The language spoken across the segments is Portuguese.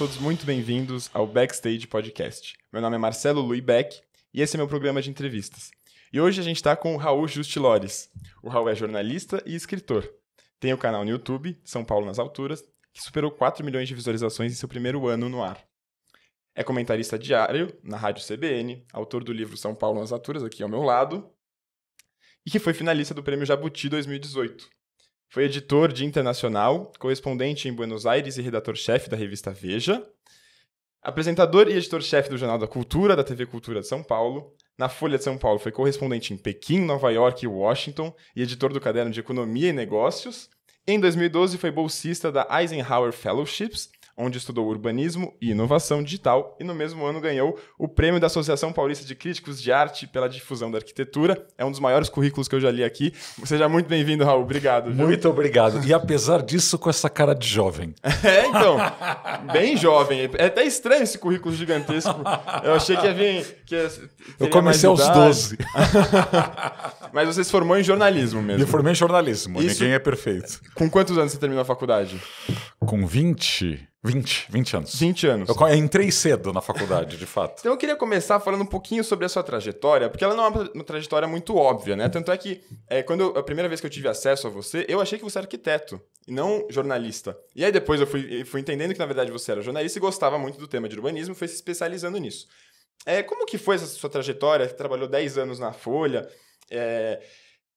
todos muito bem-vindos ao Backstage Podcast. Meu nome é Marcelo Lui Beck e esse é meu programa de entrevistas. E hoje a gente está com o Raul Justilores. O Raul é jornalista e escritor. Tem o canal no YouTube, São Paulo nas Alturas, que superou 4 milhões de visualizações em seu primeiro ano no ar. É comentarista diário na Rádio CBN, autor do livro São Paulo nas Alturas, aqui ao meu lado, e que foi finalista do Prêmio Jabuti 2018. Foi editor de Internacional, correspondente em Buenos Aires e redator-chefe da revista Veja. Apresentador e editor-chefe do Jornal da Cultura, da TV Cultura de São Paulo. Na Folha de São Paulo, foi correspondente em Pequim, Nova York e Washington e editor do Caderno de Economia e Negócios. Em 2012, foi bolsista da Eisenhower Fellowships onde estudou urbanismo e inovação digital e no mesmo ano ganhou o prêmio da Associação Paulista de Críticos de Arte pela difusão da arquitetura. É um dos maiores currículos que eu já li aqui. Seja muito bem-vindo, Raul. Obrigado. Viu? Muito obrigado. E apesar disso, com essa cara de jovem. é, então. Bem jovem. É até estranho esse currículo gigantesco. Eu achei que ia vir. Que ia, eu comecei aos 12. Mas você se formou em jornalismo mesmo. Me formei em jornalismo. Isso... Ninguém é perfeito. Com quantos anos você terminou a faculdade? Com 20. 20, 20 anos. 20 anos. Eu entrei cedo na faculdade, de fato. então eu queria começar falando um pouquinho sobre a sua trajetória, porque ela não é uma trajetória muito óbvia, né? Tanto é que é, quando eu, a primeira vez que eu tive acesso a você, eu achei que você era arquiteto e não jornalista. E aí depois eu fui, fui entendendo que na verdade você era jornalista e gostava muito do tema de urbanismo, foi se especializando nisso. É, como que foi essa sua trajetória? Trabalhou 10 anos na Folha, é,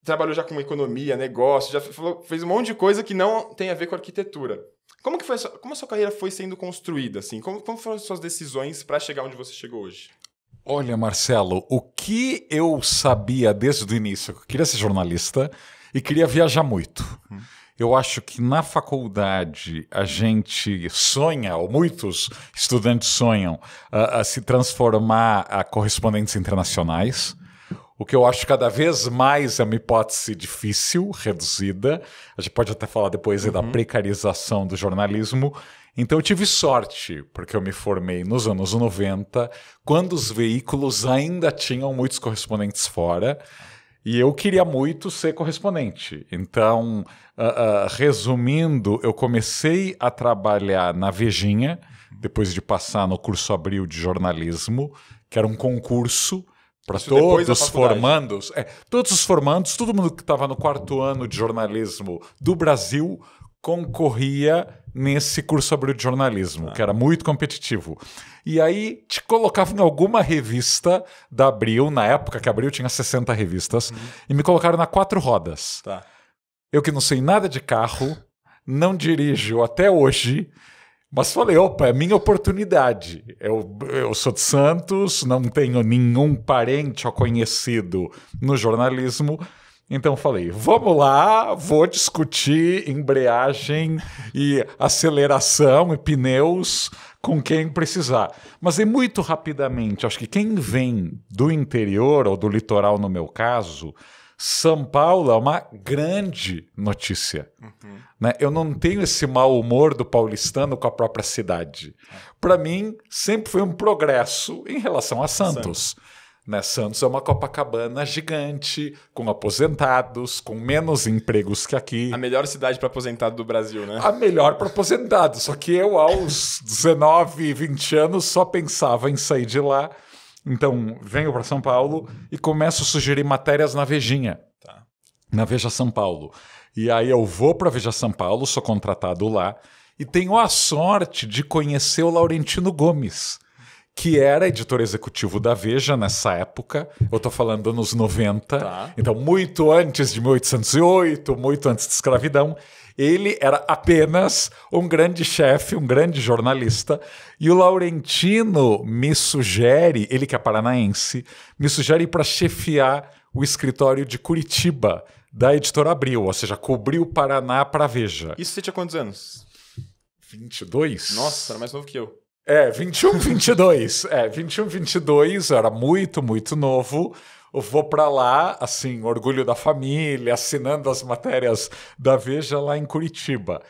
trabalhou já com economia, negócio, já falou, fez um monte de coisa que não tem a ver com arquitetura. Como que foi sua, como a sua carreira foi sendo construída assim? Como, como foram as suas decisões para chegar onde você chegou hoje? Olha, Marcelo, o que eu sabia desde o início, eu queria ser jornalista e queria viajar muito. Hum. Eu acho que na faculdade a gente sonha, ou muitos estudantes sonham, a, a se transformar a correspondentes internacionais o que eu acho cada vez mais é uma hipótese difícil, reduzida. A gente pode até falar depois uhum. da precarização do jornalismo. Então eu tive sorte, porque eu me formei nos anos 90, quando os veículos ainda tinham muitos correspondentes fora. E eu queria muito ser correspondente. Então, uh, uh, resumindo, eu comecei a trabalhar na Vejinha, depois de passar no curso Abril de Jornalismo, que era um concurso para todos os formandos, é, todos os formandos, todo mundo que estava no quarto ano de jornalismo do Brasil concorria nesse curso abril de jornalismo, ah. que era muito competitivo. E aí te colocavam em alguma revista da Abril, na época que a Abril tinha 60 revistas, uhum. e me colocaram na quatro rodas. Tá. Eu que não sei nada de carro, não dirijo até hoje, mas falei, opa, é minha oportunidade. Eu, eu sou de Santos, não tenho nenhum parente ou conhecido no jornalismo. Então falei, vamos lá, vou discutir embreagem e aceleração e pneus com quem precisar. Mas é muito rapidamente, acho que quem vem do interior ou do litoral, no meu caso, são Paulo é uma grande notícia. Uhum. Né? Eu não tenho esse mau humor do paulistano com a própria cidade. Para mim, sempre foi um progresso em relação a Santos. Santos. Né? Santos é uma Copacabana gigante, com aposentados, com menos empregos que aqui. A melhor cidade para aposentado do Brasil, né? A melhor para aposentado. Só que eu, aos 19, 20 anos, só pensava em sair de lá. Então, venho para São Paulo e começo a sugerir matérias na Vejinha, tá. na Veja São Paulo. E aí eu vou para a Veja São Paulo, sou contratado lá e tenho a sorte de conhecer o Laurentino Gomes, que era editor executivo da Veja nessa época. Eu estou falando anos 90, tá. então muito antes de 1808, muito antes de escravidão. Ele era apenas um grande chefe, um grande jornalista. E o Laurentino me sugere, ele que é paranaense, me sugere para chefiar o escritório de Curitiba, da editora Abril, ou seja, cobriu o Paraná para Veja. Isso você tinha quantos anos? 22. Nossa, era mais novo que eu. É, 21, 22. é, 21, 22, era muito, muito novo eu vou para lá, assim, orgulho da família, assinando as matérias da Veja lá em Curitiba.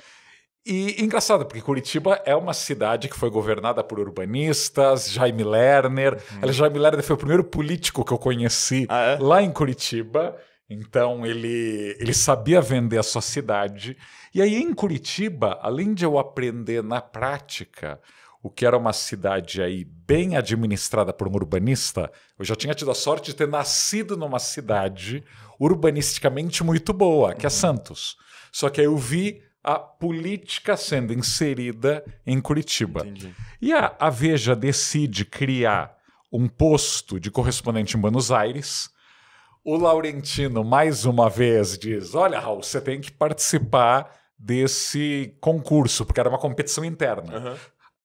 E engraçado, porque Curitiba é uma cidade que foi governada por urbanistas, Jaime Lerner. Hum. Jaime Lerner foi o primeiro político que eu conheci ah, é? lá em Curitiba. Então ele, ele sabia vender a sua cidade. E aí em Curitiba, além de eu aprender na prática, o que era uma cidade aí bem administrada por um urbanista, eu já tinha tido a sorte de ter nascido numa cidade urbanisticamente muito boa, que é uhum. Santos. Só que aí eu vi a política sendo inserida em Curitiba. Entendi. E a, a Veja decide criar um posto de correspondente em Buenos Aires. O Laurentino, mais uma vez, diz: Olha, Raul, você tem que participar desse concurso, porque era uma competição interna. Uhum.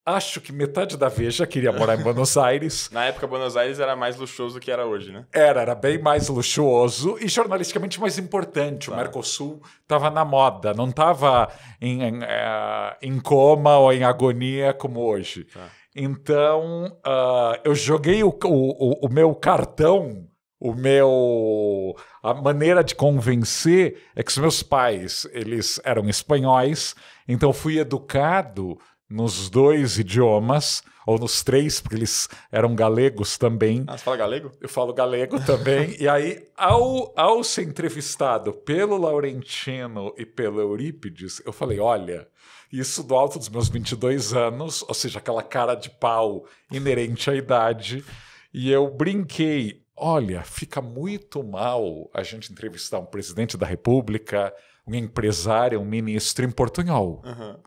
Acho que metade da Veja queria morar em Buenos Aires. Na época, Buenos Aires era mais luxuoso do que era hoje, né? Era, era bem mais luxuoso e jornalisticamente mais importante. Tá. O Mercosul estava na moda, não estava em, em, eh, em, coma ou em agonia como hoje. Tá. Então, uh, eu joguei o, o, o meu cartão o meu a maneira de convencer é que os meus pais eles eram espanhóis então fui educado nos dois idiomas, ou nos três, porque eles eram galegos também. Ah, você fala galego? Eu falo galego também. e aí, ao, ao ser entrevistado pelo Laurentino e pelo Eurípides, eu falei: olha, isso do alto dos meus 22 anos, ou seja, aquela cara de pau inerente à idade, e eu brinquei. Olha, fica muito mal a gente entrevistar um presidente da República, um empresário, um ministro em portunhol. Uhum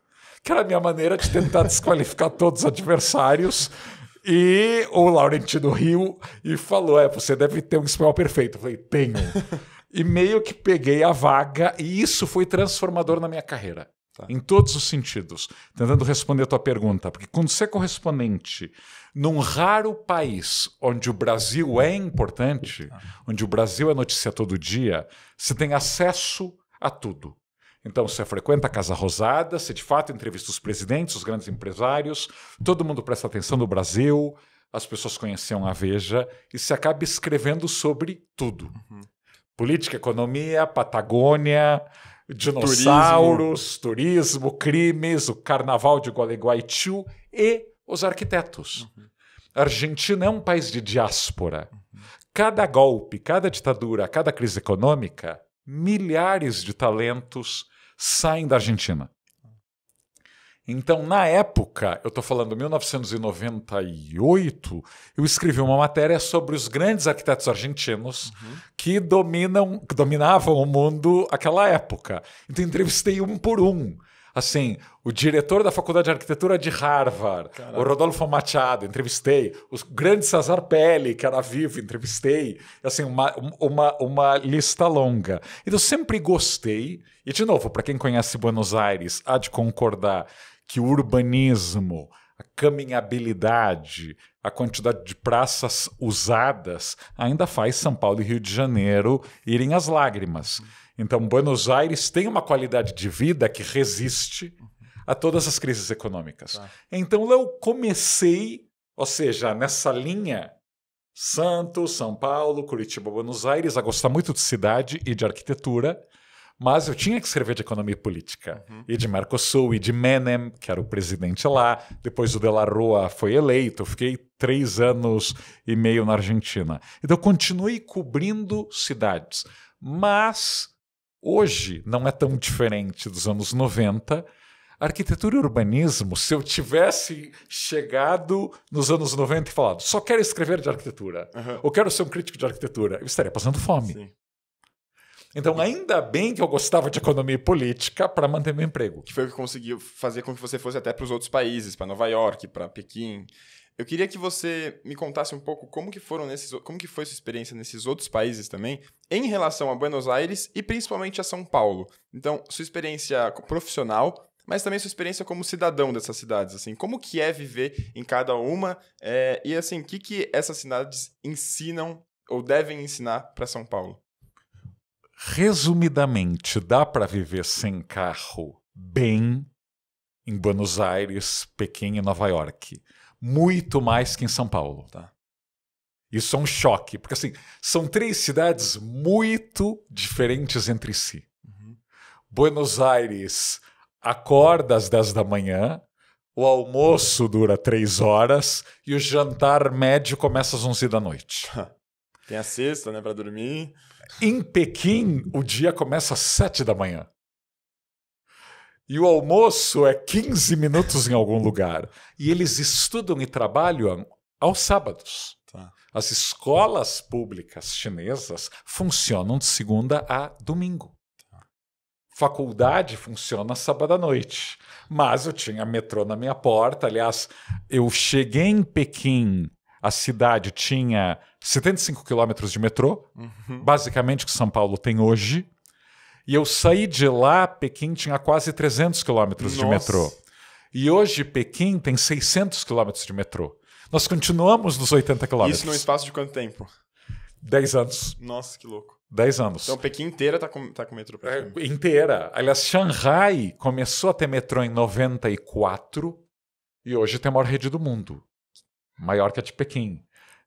que era a minha maneira de tentar desqualificar todos os adversários. E o Laurentino riu e falou: É, você deve ter um espanhol perfeito. Eu falei: Tenho. e meio que peguei a vaga, e isso foi transformador na minha carreira. Tá. Em todos os sentidos. Tentando responder a tua pergunta, porque quando você é correspondente num raro país onde o Brasil é importante, ah. onde o Brasil é notícia todo dia, você tem acesso a tudo. Então, você frequenta a Casa Rosada, você de fato entrevista os presidentes, os grandes empresários, todo mundo presta atenção no Brasil, as pessoas conheciam a Veja e se acaba escrevendo sobre tudo. Uhum. Política, economia, Patagônia, dinossauros, turismo. turismo. crimes, o carnaval de Gualeguaitiu e os arquitetos. Uhum. A Argentina é um país de diáspora. Uhum. Cada golpe, cada ditadura, cada crise econômica, milhares de talentos saem da Argentina. Então, na época, eu estou falando 1998, eu escrevi uma matéria sobre os grandes arquitetos argentinos uhum. que dominam, que dominavam o mundo aquela época. Então, entrevistei um por um assim, o diretor da Faculdade de Arquitetura de Harvard, o Rodolfo Machado, entrevistei, o grande Cesar Pelli, que era vivo, entrevistei, assim, uma, uma, uma lista longa. e então, eu sempre gostei, e de novo, para quem conhece Buenos Aires, há de concordar que o urbanismo, a caminhabilidade, a quantidade de praças usadas ainda faz São Paulo e Rio de Janeiro irem às lágrimas. Hum. Então, Buenos Aires tem uma qualidade de vida que resiste a todas as crises econômicas. Tá. Então, eu comecei, ou seja, nessa linha Santos, São Paulo, Curitiba, Buenos Aires, a gostar muito de cidade e de arquitetura, mas eu tinha que escrever de economia e política. Uhum. E de Mercosul, e de Menem, que era o presidente lá. Depois o De La Rua foi eleito, eu fiquei três anos e meio na Argentina. Então, eu continuei cobrindo cidades. Mas Hoje não é tão diferente dos anos 90. Arquitetura e urbanismo, se eu tivesse chegado nos anos 90 e falado só quero escrever de arquitetura, uhum. ou quero ser um crítico de arquitetura, eu estaria passando fome. Sim. Então, ainda bem que eu gostava de economia e política para manter meu emprego. Que foi o que conseguiu fazer com que você fosse até para os outros países, para Nova York, para Pequim. Eu queria que você me contasse um pouco como que foram nesses, como que foi sua experiência nesses outros países também, em relação a Buenos Aires e principalmente a São Paulo. Então, sua experiência profissional, mas também sua experiência como cidadão dessas cidades, assim, como que é viver em cada uma é, e assim, o que que essas cidades ensinam ou devem ensinar para São Paulo? Resumidamente, dá para viver sem carro bem em Buenos Aires, Pequim e Nova York muito mais que em São Paulo. Tá. Isso é um choque, porque assim, são três cidades muito diferentes entre si. Uhum. Buenos Aires acorda às 10 da manhã, o almoço dura três horas e o jantar médio começa às 11 da noite. Tem a sexta, né, para dormir. Em Pequim, o dia começa às 7 da manhã e o almoço é 15 minutos em algum lugar. E eles estudam e trabalham aos sábados. Tá. As escolas públicas chinesas funcionam de segunda a domingo. Tá. Faculdade funciona sábado à noite. Mas eu tinha metrô na minha porta. Aliás, eu cheguei em Pequim a cidade tinha 75 quilômetros de metrô, uhum. basicamente o que São Paulo tem hoje. E eu saí de lá, Pequim tinha quase 300 quilômetros de metrô. E hoje Pequim tem 600 quilômetros de metrô. Nós continuamos nos 80 quilômetros. Isso num espaço de quanto tempo? 10 anos. Nossa, que louco. 10 anos. Então, Pequim inteira está com, tá com metrô. É, inteira. Aliás, Xangai começou a ter metrô em 94 e hoje tem a maior rede do mundo. Maior que a de Pequim.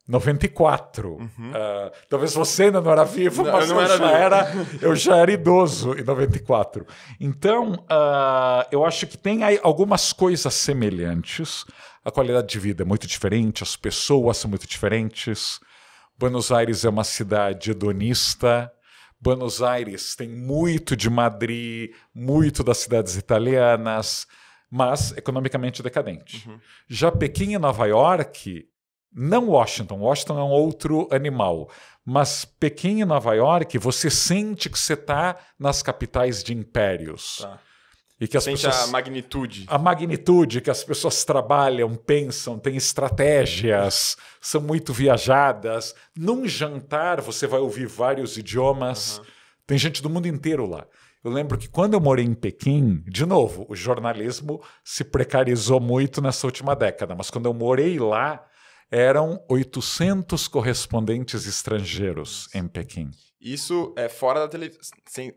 94. Uhum. Uh, talvez você ainda não era vivo, não, mas eu, eu já era, eu já era idoso em 94. Então, uh, eu acho que tem algumas coisas semelhantes. A qualidade de vida é muito diferente, as pessoas são muito diferentes. Buenos Aires é uma cidade hedonista. Buenos Aires tem muito de Madrid, muito das cidades italianas, mas economicamente decadente. Uhum. Já Pequim e Nova York não Washington, Washington é um outro animal. Mas Pequim e Nova York, você sente que você está nas capitais de impérios. Tá. E que as Sente pessoas, a magnitude. A magnitude que as pessoas trabalham, pensam, têm estratégias, são muito viajadas. Num jantar você vai ouvir vários idiomas. Uhum. Tem gente do mundo inteiro lá. Eu lembro que quando eu morei em Pequim, de novo, o jornalismo se precarizou muito nessa última década, mas quando eu morei lá, eram 800 correspondentes estrangeiros em Pequim. Isso é fora da televisão.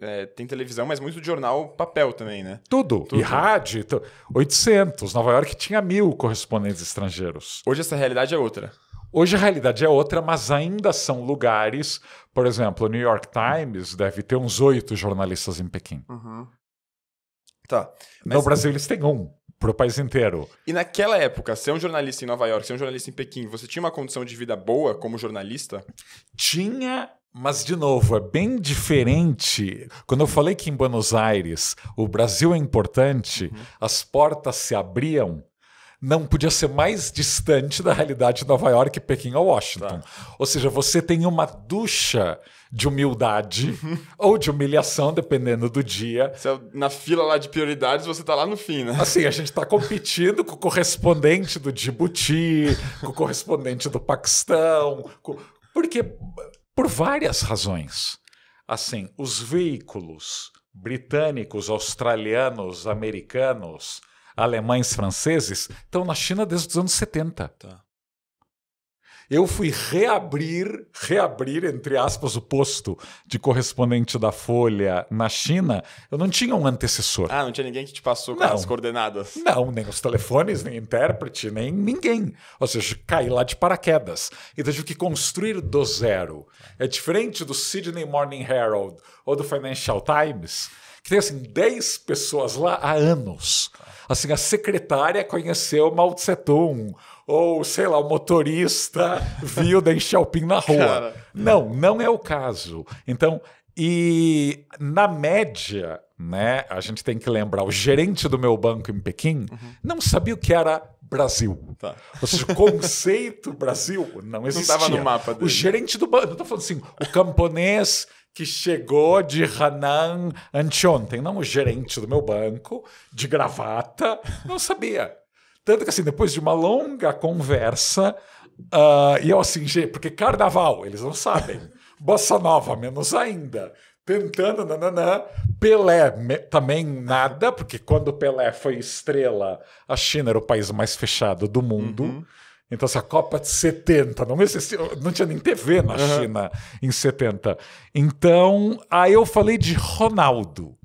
É, tem televisão, mas muito jornal papel também, né? Tudo. Tudo. E rádio. 800. Nova York tinha mil correspondentes estrangeiros. Hoje essa realidade é outra. Hoje a realidade é outra, mas ainda são lugares. Por exemplo, o New York Times deve ter uns oito jornalistas em Pequim. Uhum. Tá. Mas... No Brasil eles têm um para o país inteiro. E naquela época, ser um jornalista em Nova York, ser um jornalista em Pequim, você tinha uma condição de vida boa como jornalista? Tinha, mas de novo, é bem diferente. Quando eu falei que em Buenos Aires o Brasil é importante, uhum. as portas se abriam. Não podia ser mais distante da realidade de Nova York, Pequim ou Washington. Tá. Ou seja, você tem uma ducha de humildade uhum. ou de humilhação, dependendo do dia. Você, é na fila lá de prioridades, você tá lá no fim, né? Assim, a gente está competindo com o correspondente do Djibouti, com o correspondente do Paquistão, com... porque por várias razões. Assim, os veículos britânicos, australianos, americanos, alemães, franceses, estão na China desde os anos 70. Tá eu fui reabrir, reabrir, entre aspas, o posto de correspondente da Folha na China. Eu não tinha um antecessor. Ah, não tinha ninguém que te passou com as coordenadas? Não, nem os telefones, nem intérprete, nem ninguém. Ou seja, caí lá de paraquedas. Então tive que construir do zero. É diferente do Sydney Morning Herald ou do Financial Times, que tem assim 10 pessoas lá há anos. Assim, a secretária conheceu Mao Tse Tung, ou sei lá, o motorista viu da Xiaoping na rua. Cara. Não, não é o caso. Então, e na média, né, a gente tem que lembrar, o gerente do meu banco em Pequim uhum. não sabia o que era Brasil. Tá. Ou seja, o conceito Brasil não existia. Não estava no mapa dele. O gerente do banco, eu tô falando assim, o camponês que chegou de Hanan anteontem. Não, o gerente do meu banco, de gravata, não sabia. Tanto que, assim, depois de uma longa conversa, uh, e eu assim, porque carnaval, eles não sabem. Bossa Nova, menos ainda. Tentando, nananã. Pelé, me, também nada, porque quando Pelé foi estrela, a China era o país mais fechado do mundo. Uhum. Então, essa assim, Copa de 70, não, existia, não tinha nem TV na uhum. China em 70. Então, aí eu falei de Ronaldo,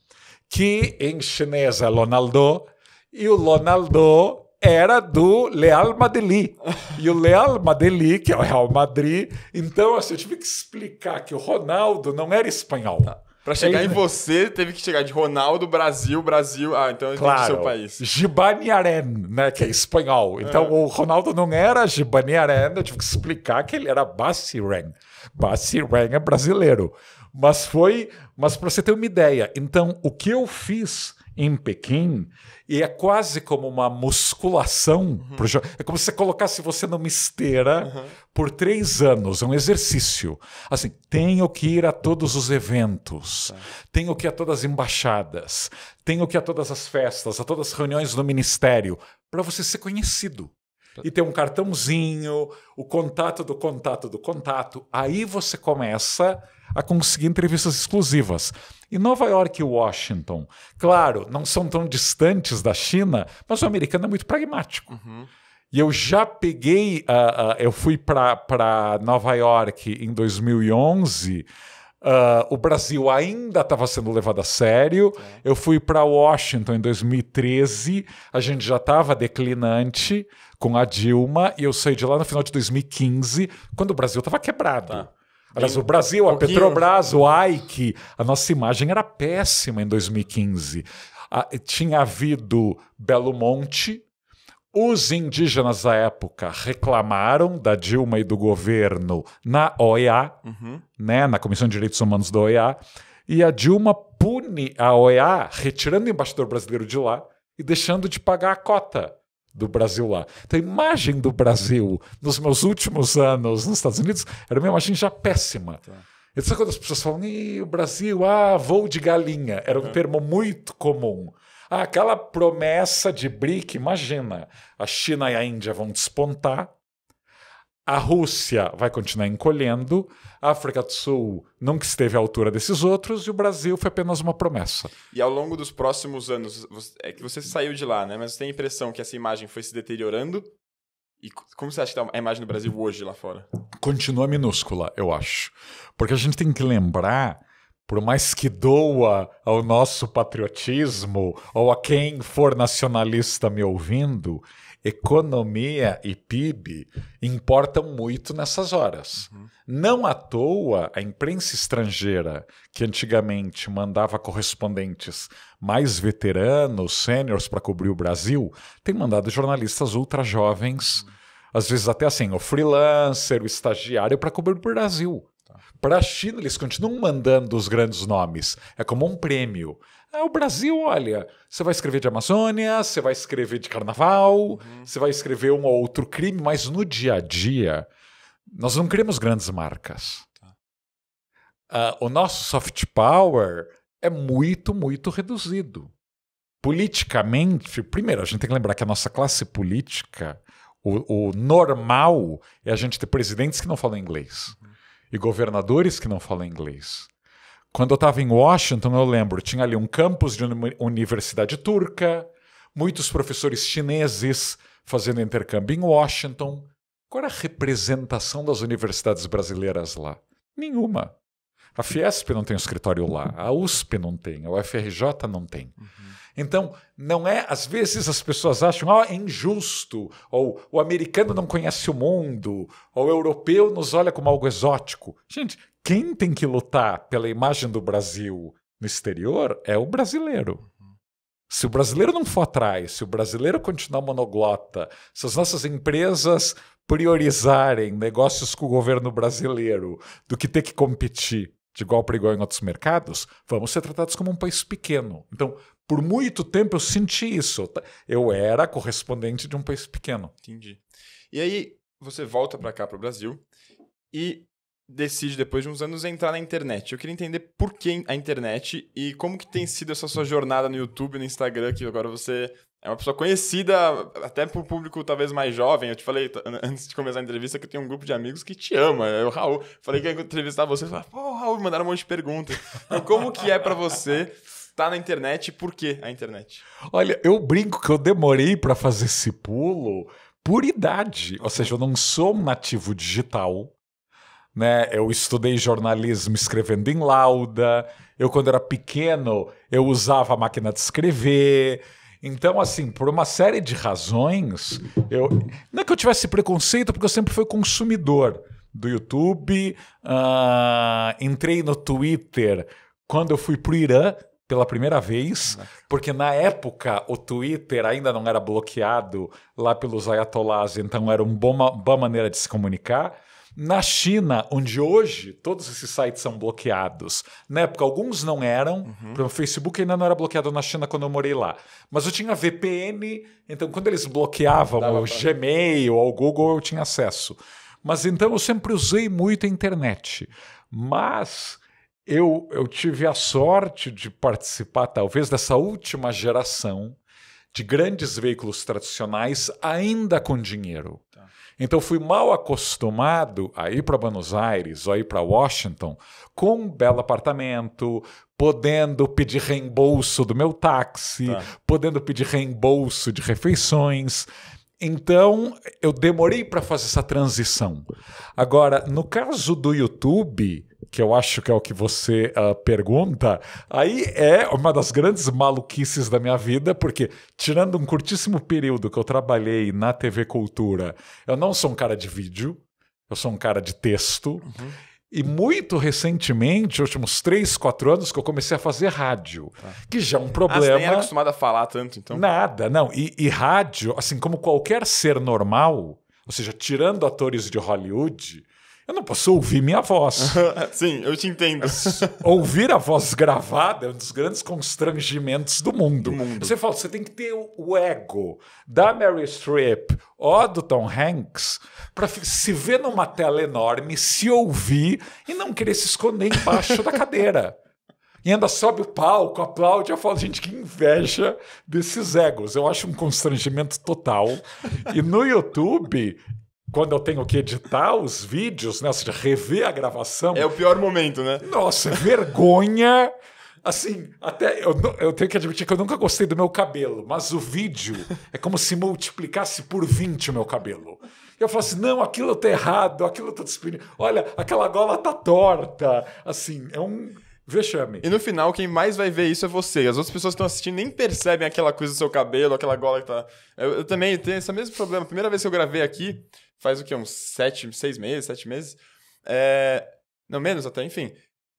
que em chinês é Ronaldo, e o Ronaldo era do Leal Madeli. E o Leal Madeli, que é o Real Madrid. Então, assim, eu tive que explicar que o Ronaldo não era espanhol. Tá. Para chegar em você, teve que chegar de Ronaldo, Brasil, Brasil. Ah, então é claro, seu país. Gibaniaren, né? Que é espanhol. Então é. o Ronaldo não era Gibaniaren, eu tive que explicar que ele era Bassiren. Bassiren é brasileiro. Mas foi. Mas para você ter uma ideia, então o que eu fiz em Pequim e é quase como uma musculação. Uhum. É como se você colocasse você numa esteira uhum. por três anos, é um exercício. Assim, tenho que ir a todos os eventos, tá. tenho que ir a todas as embaixadas, tenho que ir a todas as festas, a todas as reuniões do ministério, para você ser conhecido. Tá. E ter um cartãozinho, o contato do contato do contato. Aí você começa a conseguir entrevistas exclusivas. E Nova York e Washington, claro, não são tão distantes da China, mas o americano é muito pragmático. Uhum. E eu já peguei, uh, uh, eu fui para Nova York em 2011. Uh, ah, o Brasil ainda estava sendo levado a sério. É. Eu fui para Washington em 2013, a gente já estava declinante com a Dilma, e eu saí de lá no final de 2015, quando o Brasil estava quebrado. Tá. O Brasil, a Petrobras, o Ike, a nossa imagem era péssima em 2015. Ah, tinha havido Belo Monte, os indígenas à época reclamaram da Dilma e do governo na OEA, uhum. né, na Comissão de Direitos Humanos da OEA, e a Dilma pune a OEA retirando o embaixador brasileiro de lá e deixando de pagar a cota do Brasil lá. Então, a imagem do Brasil nos meus últimos anos nos Estados Unidos era uma imagem já péssima. Tá. Então, sabe quando as pessoas falam, o Brasil, ah, voo de galinha? Era um tá. termo muito comum. Ah, aquela promessa de BRIC, imagina, a China e a Índia vão despontar, a Rússia vai continuar encolhendo, a África do Sul nunca esteve à altura desses outros e o Brasil foi apenas uma promessa. E ao longo dos próximos anos, é que você saiu de lá, né? Mas você tem a impressão que essa imagem foi se deteriorando? E como você acha que está a imagem do Brasil hoje lá fora? Continua minúscula, eu acho. Porque a gente tem que lembrar por mais que doa ao nosso patriotismo ou a quem for nacionalista me ouvindo, economia e PIB importam muito nessas horas. Uhum. Não à toa, a imprensa estrangeira, que antigamente mandava correspondentes mais veteranos, sêniores, para cobrir o Brasil, tem mandado jornalistas ultra jovens, uhum. às vezes até assim, o freelancer, o estagiário, para cobrir o Brasil. Tá. Para a China, eles continuam mandando os grandes nomes. É como um prêmio. É o Brasil, olha, você vai escrever de Amazônia, você vai escrever de carnaval, uhum. você vai escrever um ou outro crime, mas no dia a dia, nós não criamos grandes marcas. Tá. Uh, o nosso soft power é muito, muito reduzido. Politicamente, primeiro, a gente tem que lembrar que a nossa classe política, o, o normal é a gente ter presidentes que não falam inglês uhum. e governadores que não falam inglês. Quando eu estava em Washington, eu lembro, tinha ali um campus de uma universidade turca, muitos professores chineses fazendo intercâmbio em Washington. Qual era a representação das universidades brasileiras lá? Nenhuma. A Fiesp não tem um escritório lá, a USP não tem, a UFRJ não tem. Uhum. Então, não é. Às vezes as pessoas acham, ó, oh, ah, é injusto, ou o americano não conhece o mundo, ou o europeu nos olha como algo exótico. Gente, quem tem que lutar pela imagem do Brasil no exterior é o brasileiro. Uhum. Se o brasileiro não for atrás, se o brasileiro continuar monoglota, se as nossas empresas priorizarem negócios com o governo brasileiro do que ter que competir de igual para igual em outros mercados, vamos ser tratados como um país pequeno. Então, por muito tempo eu senti isso. Eu era correspondente de um país pequeno. Entendi. E aí você volta para cá, para o Brasil, e decide, depois de uns anos, entrar na internet. Eu queria entender por que a internet e como que tem sido essa sua jornada no YouTube, no Instagram, que agora você é uma pessoa conhecida, até para o público talvez mais jovem. Eu te falei antes de começar a entrevista que eu tenho um grupo de amigos que te ama. É o Raul. Falei que ia entrevistar você e pô, Raul, mandaram um monte de perguntas. Então, como que é para você tá na internet e por que a internet? Olha, eu brinco que eu demorei para fazer esse pulo por idade. Ou seja, eu não sou um nativo digital né? Eu estudei jornalismo escrevendo em lauda. Eu, quando era pequeno, eu usava a máquina de escrever. Então, assim, por uma série de razões, eu não é que eu tivesse preconceito, porque eu sempre fui consumidor do YouTube. Uh, entrei no Twitter quando eu fui pro Irã pela primeira vez, porque na época o Twitter ainda não era bloqueado lá pelos ayatolás, então era uma boa maneira de se comunicar. Na China, onde hoje todos esses sites são bloqueados, na época alguns não eram, uhum. o Facebook ainda não era bloqueado na China quando eu morei lá, mas eu tinha VPN, então quando eles bloqueavam o pra... Gmail ou o Google eu tinha acesso. Mas então eu sempre usei muito a internet. Mas eu, eu tive a sorte de participar, talvez, dessa última geração de grandes veículos tradicionais ainda com dinheiro. Então fui mal acostumado a ir para Buenos Aires ou a ir para Washington com um belo apartamento, podendo pedir reembolso do meu táxi, tá. podendo pedir reembolso de refeições. Então, eu demorei para fazer essa transição. Agora, no caso do YouTube, que eu acho que é o que você uh, pergunta, aí é uma das grandes maluquices da minha vida, porque tirando um curtíssimo período que eu trabalhei na TV Cultura, eu não sou um cara de vídeo, eu sou um cara de texto. Uhum. E muito recentemente, últimos três, quatro anos, que eu comecei a fazer rádio, tá. que já é um problema. Ah, você nem era acostumado a falar tanto, então? Nada, não. E, e rádio, assim como qualquer ser normal, ou seja, tirando atores de Hollywood, eu não posso ouvir minha voz. Sim, eu te entendo. ouvir a voz gravada é um dos grandes constrangimentos do mundo. do mundo. Você fala, você tem que ter o ego da Mary Streep ou do Tom Hanks para se ver numa tela enorme, se ouvir e não querer se esconder embaixo da cadeira. E ainda sobe o palco, aplaude. Eu falo, gente, que inveja desses egos. Eu acho um constrangimento total. E no YouTube, quando eu tenho que editar os vídeos, né? Ou seja, rever a gravação. É o pior momento, né? Nossa, é vergonha. Assim, até eu, eu, tenho que admitir que eu nunca gostei do meu cabelo, mas o vídeo é como se multiplicasse por 20 o meu cabelo. Eu falo assim: não, aquilo tá errado, aquilo tá despedindo. Olha, aquela gola tá torta. Assim, é um vexame. E no final, quem mais vai ver isso é você. As outras pessoas que estão assistindo nem percebem aquela coisa do seu cabelo, aquela gola que tá. Eu, eu também tenho esse mesmo problema. primeira vez que eu gravei aqui, faz o quê? Uns sete, seis meses, sete meses? É... Não, menos até, enfim.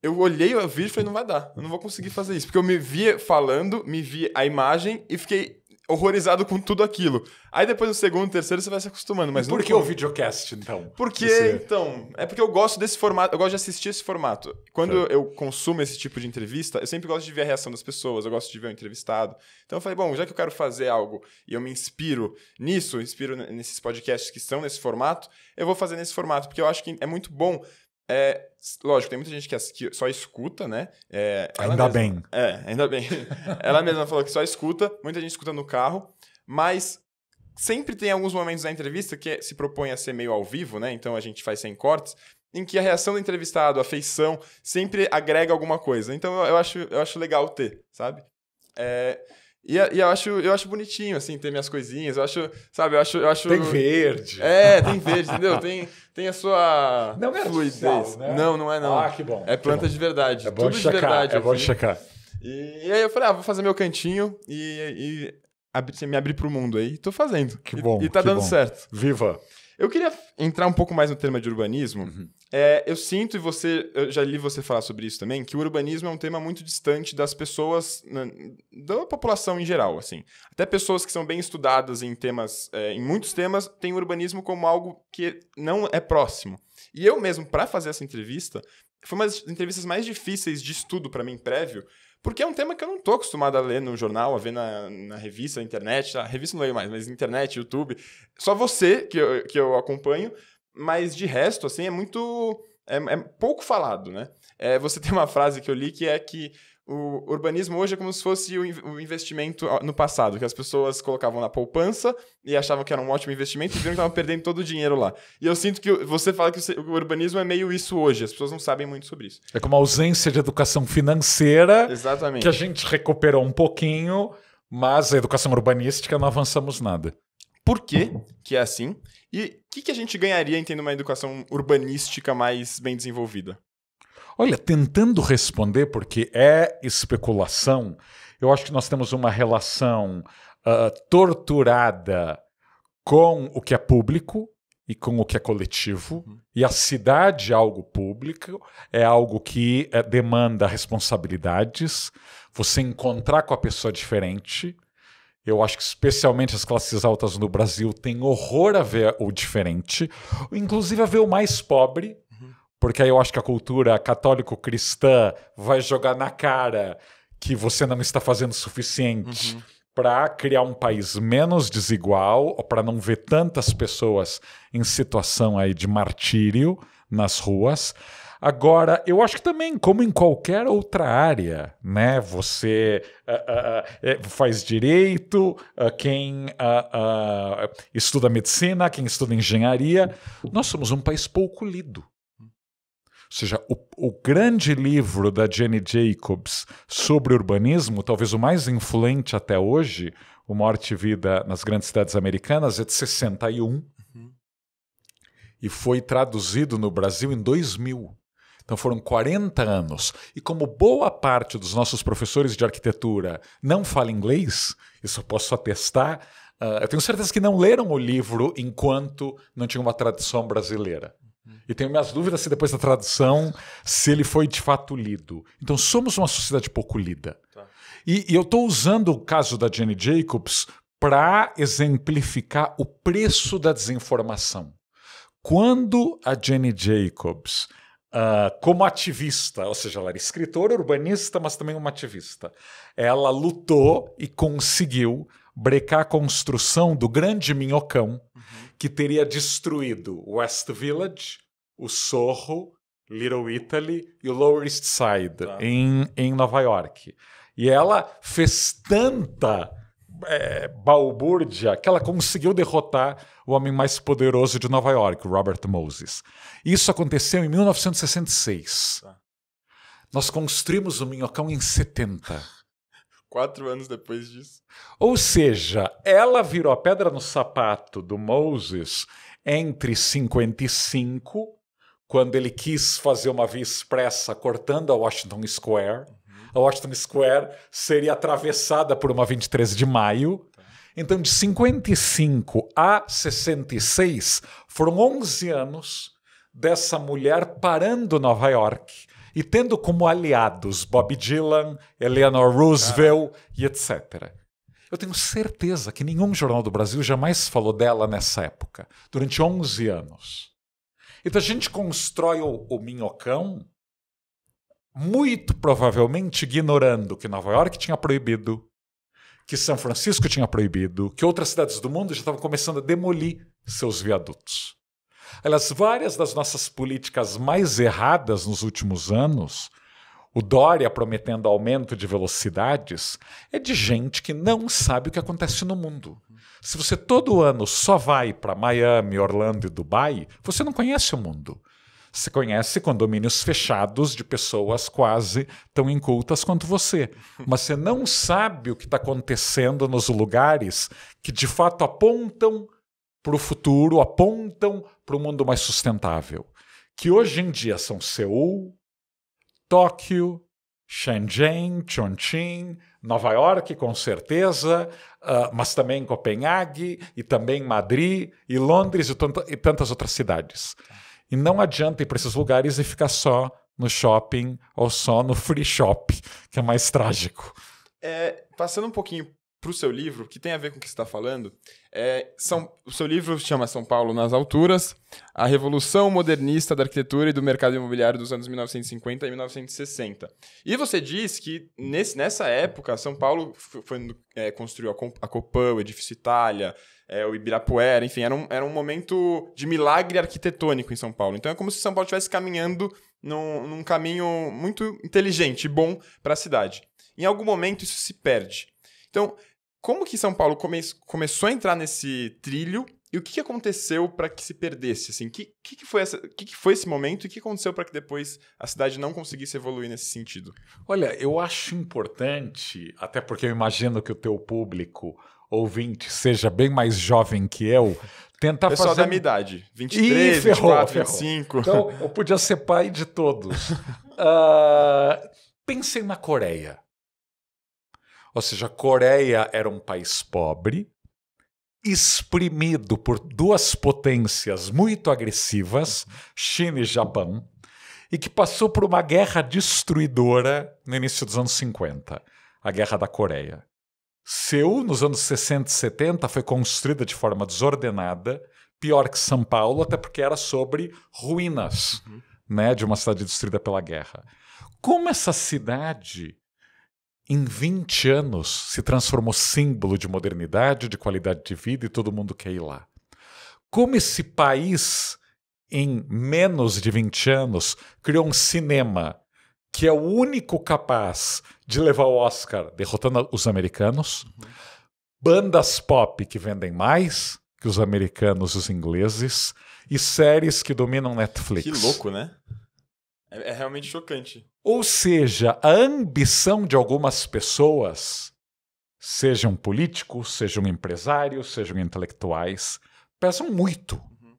Eu olhei o vídeo e falei, não vai dar, eu não vou conseguir fazer isso. Porque eu me via falando, me via a imagem e fiquei horrorizado com tudo aquilo. Aí depois no segundo, terceiro, você vai se acostumando. Mas Por que como... o videocast, então? Porque, então, é porque eu gosto desse formato, eu gosto de assistir esse formato. Quando é. eu consumo esse tipo de entrevista, eu sempre gosto de ver a reação das pessoas, eu gosto de ver o entrevistado. Então eu falei, bom, já que eu quero fazer algo e eu me inspiro nisso, inspiro nesses podcasts que são nesse formato, eu vou fazer nesse formato, porque eu acho que é muito bom é, lógico, tem muita gente que, que só escuta, né? É, ainda mesma, bem. É, ainda bem. ela mesma falou que só escuta, muita gente escuta no carro, mas sempre tem alguns momentos da entrevista que se propõe a ser meio ao vivo, né? Então a gente faz sem cortes, em que a reação do entrevistado, a feição, sempre agrega alguma coisa. Então eu acho, eu acho legal ter, sabe? É, e, é, e, eu, acho, eu acho bonitinho, assim, ter minhas coisinhas. Eu acho, sabe, eu acho. Eu acho... Tem verde. É, tem verde, entendeu? Tem, tem a sua não é fluidez. né? Não, não é, não. Ah, que bom. É planta bom. de verdade. É bom Tudo de verdade. É bom de assim. checar. E, e, aí eu falei, ah, vou fazer meu cantinho e, e abri, me abrir pro mundo aí. Tô fazendo. Que bom. E, e tá dando bom. certo. Viva! Eu queria entrar um pouco mais no tema de urbanismo. Uhum. É, eu sinto, e você, eu já li você falar sobre isso também, que o urbanismo é um tema muito distante das pessoas, da população em geral, assim. Até pessoas que são bem estudadas em temas, é, em muitos temas, têm o urbanismo como algo que não é próximo. E eu mesmo, para fazer essa entrevista, foi uma das entrevistas mais difíceis de estudo para mim prévio, porque é um tema que eu não tô acostumado a ler no jornal, a ver na, na revista, na internet. Tá? A revista não leio mais, mas internet, YouTube. Só você que eu, que eu acompanho, mas de resto, assim, é muito. É, é pouco falado, né? É, você tem uma frase que eu li que é que o urbanismo hoje é como se fosse o investimento ah, no passado, que as pessoas colocavam na poupança e achavam que era um ótimo investimento e viram que estavam perdendo todo o dinheiro lá. E eu sinto que você fala que o urbanismo é meio isso hoje, as pessoas não sabem muito sobre isso. É como a ausência de educação financeira, Exatamente. que a gente recuperou um pouquinho, mas a educação urbanística não avançamos nada. Por que que é assim? E o que, que a gente ganharia em tendo uma educação urbanística mais bem desenvolvida? Olha, tentando responder, porque é especulação, eu acho que nós temos uma relação uh, torturada com o que é público e com o que é coletivo. Uhum. E a cidade é algo público, é algo que é, demanda responsabilidades. Você encontrar com a pessoa diferente. Eu acho que especialmente as classes altas no Brasil têm horror a ver o diferente, inclusive a ver o mais pobre, porque aí eu acho que a cultura católico-cristã vai jogar na cara que você não está fazendo o suficiente. Uhum. Para criar um país menos desigual, para não ver tantas pessoas em situação aí de martírio nas ruas. Agora, eu acho que também, como em qualquer outra área, né? Você uh, uh, faz direito, uh, quem estuda medicina, quem estuda engenharia, nós somos um país pouco lido ou seja, o, o grande livro da Jenny Jacobs sobre urbanismo, talvez o mais influente até hoje, O Morte e Vida nas Grandes Cidades Americanas, é de 61 uhum. e foi traduzido no Brasil em 2000. Então foram 40 anos. E como boa parte dos nossos professores de arquitetura não fala inglês, isso eu posso atestar, uh, eu tenho certeza que não leram o livro enquanto não tinha uma tradução brasileira. E tenho minhas dúvidas se depois da tradução, se ele foi de fato lido. Então, somos uma sociedade pouco lida. Tá. E, e, eu estou usando o caso da Jenny Jacobs para exemplificar o preço da desinformação. Quando a Jenny Jacobs, uh, como ativista, ou seja, ela era escritora, urbanista, mas também uma ativista, ela lutou e conseguiu brecar a construção do grande minhocão uhum. que teria destruído West Village, o Sorro, Little Italy e o Lower East Side tá. em, em Nova York. E ela fez tanta é, balbúrdia que ela conseguiu derrotar o homem mais poderoso de Nova York, Robert Moses. Isso aconteceu em 1966. Tá. Nós construímos o Minhocão em 70 quatro anos depois disso. Ou seja, ela virou a pedra no sapato do Moses entre 55, quando ele quis fazer uma via expressa cortando a Washington Square. Uhum. A Washington Square seria atravessada por uma 23 de maio. Então, de 55 a 66, foram 11 anos dessa mulher parando Nova York e tendo como aliados Bob Dylan, Eleanor Roosevelt e etc. Eu tenho certeza que nenhum jornal do Brasil jamais falou dela nessa época, durante 11 anos. Então a gente constrói o, o minhocão muito provavelmente ignorando que Nova York tinha proibido, que São Francisco tinha proibido, que outras cidades do mundo já estavam começando a demolir seus viadutos. Aliás, várias das nossas políticas mais erradas nos últimos anos, o Dória prometendo aumento de velocidades, é de gente que não sabe o que acontece no mundo. Se você todo ano só vai para Miami, Orlando e Dubai, você não conhece o mundo. Você conhece condomínios fechados de pessoas quase tão incultas quanto você. Mas você não sabe o que está acontecendo nos lugares que de fato apontam para o futuro, apontam para um mundo mais sustentável, que hoje em dia são Seul, Tóquio, Shenzhen, Chongqing, Nova York, com certeza, uh, mas também Copenhague, e também Madrid, e Londres, e, e tantas outras cidades. E não adianta ir para esses lugares e ficar só no shopping ou só no free shop, que é mais trágico. É, passando um pouquinho para o seu livro, que tem a ver com o que você está falando, é, são, o seu livro chama São Paulo nas Alturas, a Revolução Modernista da Arquitetura e do Mercado Imobiliário dos anos 1950 e 1960. E você diz que nesse, nessa época, São Paulo foi, é, construiu a, a Copan, o Edifício Itália, é, o Ibirapuera, enfim, era um, era um momento de milagre arquitetônico em São Paulo. Então é como se São Paulo estivesse caminhando num, num caminho muito inteligente e bom para a cidade. Em algum momento isso se perde. Então, como que São Paulo come começou a entrar nesse trilho e o que, que aconteceu para que se perdesse? Assim, que, que, que foi essa, que, que foi esse momento e o que aconteceu para que depois a cidade não conseguisse evoluir nesse sentido? Olha, eu acho importante, até porque eu imagino que o teu público ouvinte seja bem mais jovem que eu, tentar Pessoal fazer... da minha idade, 23, Ih, ferrou, 24, ferrou. 25... Então, eu podia ser pai de todos. uh, pensem na Coreia. Ou seja, a Coreia era um país pobre, exprimido por duas potências muito agressivas, uhum. China e Japão, e que passou por uma guerra destruidora no início dos anos 50, a Guerra da Coreia. Seul, nos anos 60 e 70, foi construída de forma desordenada, pior que São Paulo, até porque era sobre ruínas uhum. né, de uma cidade destruída pela guerra. Como essa cidade em 20 anos se transformou símbolo de modernidade, de qualidade de vida e todo mundo quer ir lá. Como esse país, em menos de 20 anos, criou um cinema que é o único capaz de levar o Oscar derrotando os americanos, bandas pop que vendem mais que os americanos e os ingleses, e séries que dominam Netflix. Que louco, né? É, é realmente chocante. Ou seja, a ambição de algumas pessoas, sejam políticos, sejam empresários, sejam intelectuais, pesam muito. Uhum.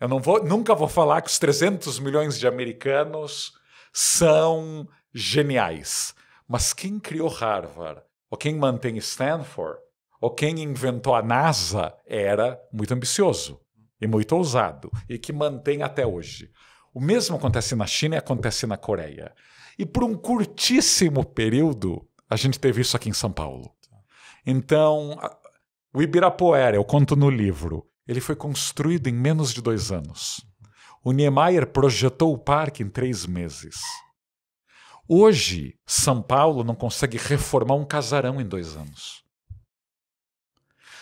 Eu não vou, nunca vou falar que os 300 milhões de americanos são geniais. Mas quem criou Harvard, ou quem mantém Stanford, ou quem inventou a NASA, era muito ambicioso e muito ousado, e que mantém até hoje. O mesmo acontece na China e acontece na Coreia. E por um curtíssimo período, a gente teve isso aqui em São Paulo. Então, o Ibirapuera, eu conto no livro, ele foi construído em menos de dois anos. O Niemeyer projetou o parque em três meses. Hoje, São Paulo não consegue reformar um casarão em dois anos.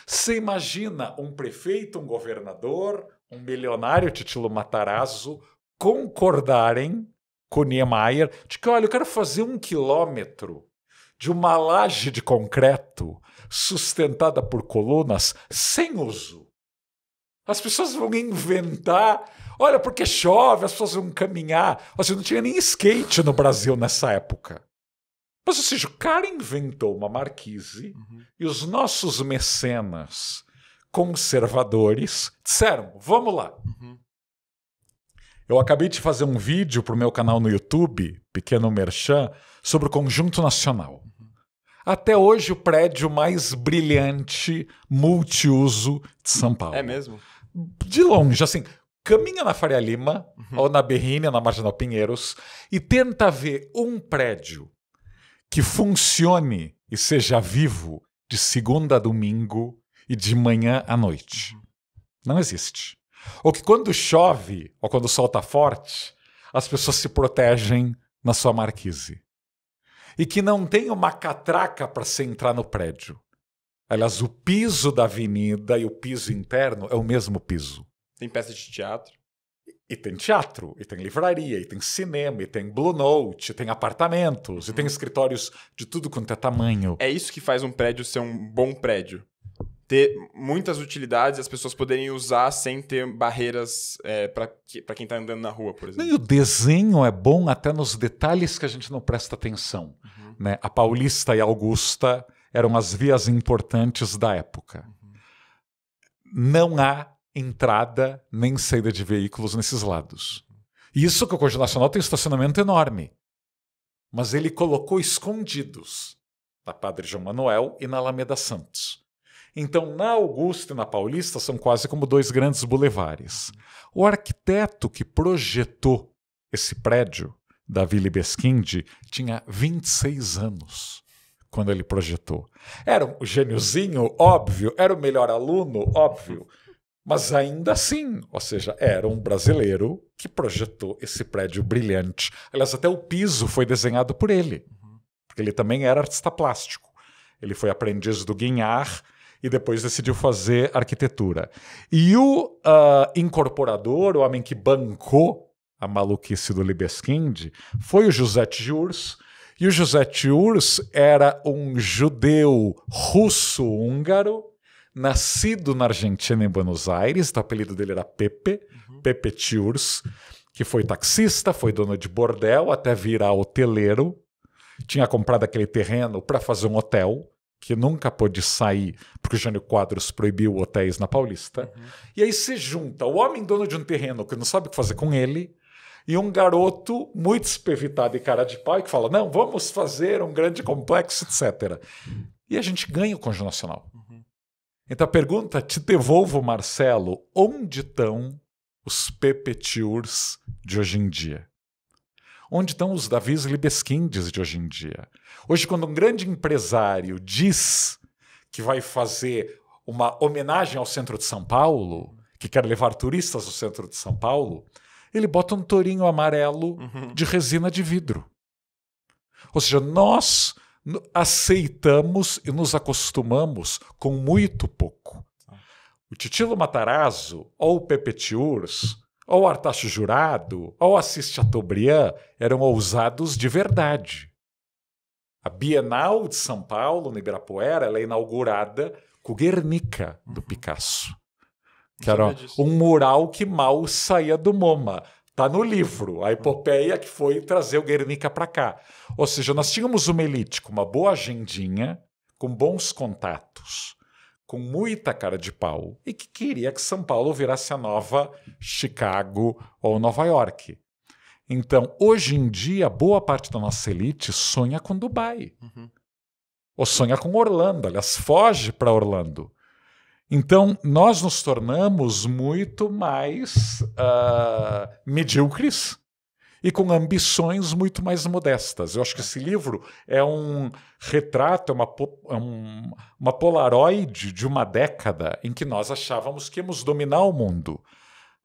Você imagina um prefeito, um governador, um milionário Titilo Matarazzo, concordarem com Niemeyer de que, olha, eu quero fazer um quilômetro de uma laje de concreto sustentada por colunas sem uso. As pessoas vão inventar. Olha, porque chove, as pessoas vão caminhar. seja, não tinha nem skate no Brasil nessa época. Mas, ou seja, o cara inventou uma marquise uhum. e os nossos mecenas conservadores disseram: vamos lá. Uhum. Eu acabei de fazer um vídeo para o meu canal no YouTube, Pequeno Merchan, sobre o Conjunto Nacional. Até hoje, o prédio mais brilhante multiuso de São Paulo. É mesmo? De longe, assim, caminha na Faria Lima, uhum. ou na ou na Marginal Pinheiros, e tenta ver um prédio que funcione e seja vivo de segunda a domingo e de manhã à noite. Uhum. Não existe. Ou que quando chove ou quando o sol está forte, as pessoas se protegem na sua marquise. E que não tem uma catraca para você entrar no prédio. Aliás, o piso da avenida e o piso interno é o mesmo piso. Tem peça de teatro. E tem teatro, e tem livraria, e tem cinema, e tem Blue Note, e tem apartamentos, uhum. e tem uhum. escritórios de tudo quanto é tamanho. É isso que faz um prédio ser um bom prédio ter muitas utilidades as pessoas poderem usar sem ter barreiras é, para quem está andando na rua, por exemplo. E o desenho é bom até nos detalhes que a gente não presta atenção. Uhum. Né? A Paulista e a Augusta eram as vias importantes da época. Uhum. Não há entrada nem saída de veículos nesses lados. Uhum. Isso que o Código Nacional tem um estacionamento enorme. Mas ele colocou escondidos na Padre João Manuel e na Alameda Santos. Então, na Augusta e na Paulista são quase como dois grandes bulevares. O arquiteto que projetou esse prédio da Vila Besquinde tinha 26 anos quando ele projetou. Era um gêniozinho, óbvio, era o melhor aluno, óbvio. Mas ainda assim, ou seja, era um brasileiro que projetou esse prédio brilhante. Aliás, até o piso foi desenhado por ele, uhum. porque ele também era artista plástico. Ele foi aprendiz do Guinhar e depois decidiu fazer arquitetura. E o uh, incorporador, o homem que bancou a maluquice do Libeskind, foi o José Tiurs. E o José Tiurs era um judeu russo-húngaro, nascido na Argentina, em Buenos Aires. Então, o apelido dele era Pepe, uhum. Pepe Tiurs, que foi taxista, foi dono de bordel, até virar hoteleiro. Tinha comprado aquele terreno para fazer um hotel que nunca pôde sair porque o Jânio Quadros proibiu hotéis na Paulista. Uhum. E aí se junta o homem dono de um terreno que não sabe o que fazer com ele e um garoto muito espevitado e cara de pai que fala: não, vamos fazer um grande complexo, etc. Uhum. E a gente ganha o Conjunto Nacional. Uhum. Então a pergunta, te devolvo, Marcelo, onde estão os pepetiurs de hoje em dia? Onde estão os Davis Libesquindes de hoje em dia? Hoje, quando um grande empresário diz que vai fazer uma homenagem ao centro de São Paulo, que quer levar turistas ao centro de São Paulo, ele bota um tourinho amarelo uhum. de resina de vidro. Ou seja, nós aceitamos e nos acostumamos com muito pouco. O Titilo Matarazzo, ou o Pepe Tiurs, ou o Artacho Jurado, ou o Assis Chateaubriand eram ousados de verdade. A Bienal de São Paulo, no Ibirapuera, ela é inaugurada com o Guernica, do uhum. Picasso. Que era um mural que mal saía do MoMA. Está no livro, a uhum. epopeia que foi trazer o Guernica para cá. Ou seja, nós tínhamos uma elite com uma boa agendinha, com bons contatos, com muita cara de pau, e que queria que São Paulo virasse a nova Chicago ou Nova York. Então, hoje em dia, boa parte da nossa elite sonha com Dubai. Uhum. Ou sonha com Orlando, aliás, foge para Orlando. Então, nós nos tornamos muito mais uh, medíocres e com ambições muito mais modestas. Eu acho que esse livro é um retrato, é uma, é um, uma polaroid de uma década em que nós achávamos que íamos dominar o mundo.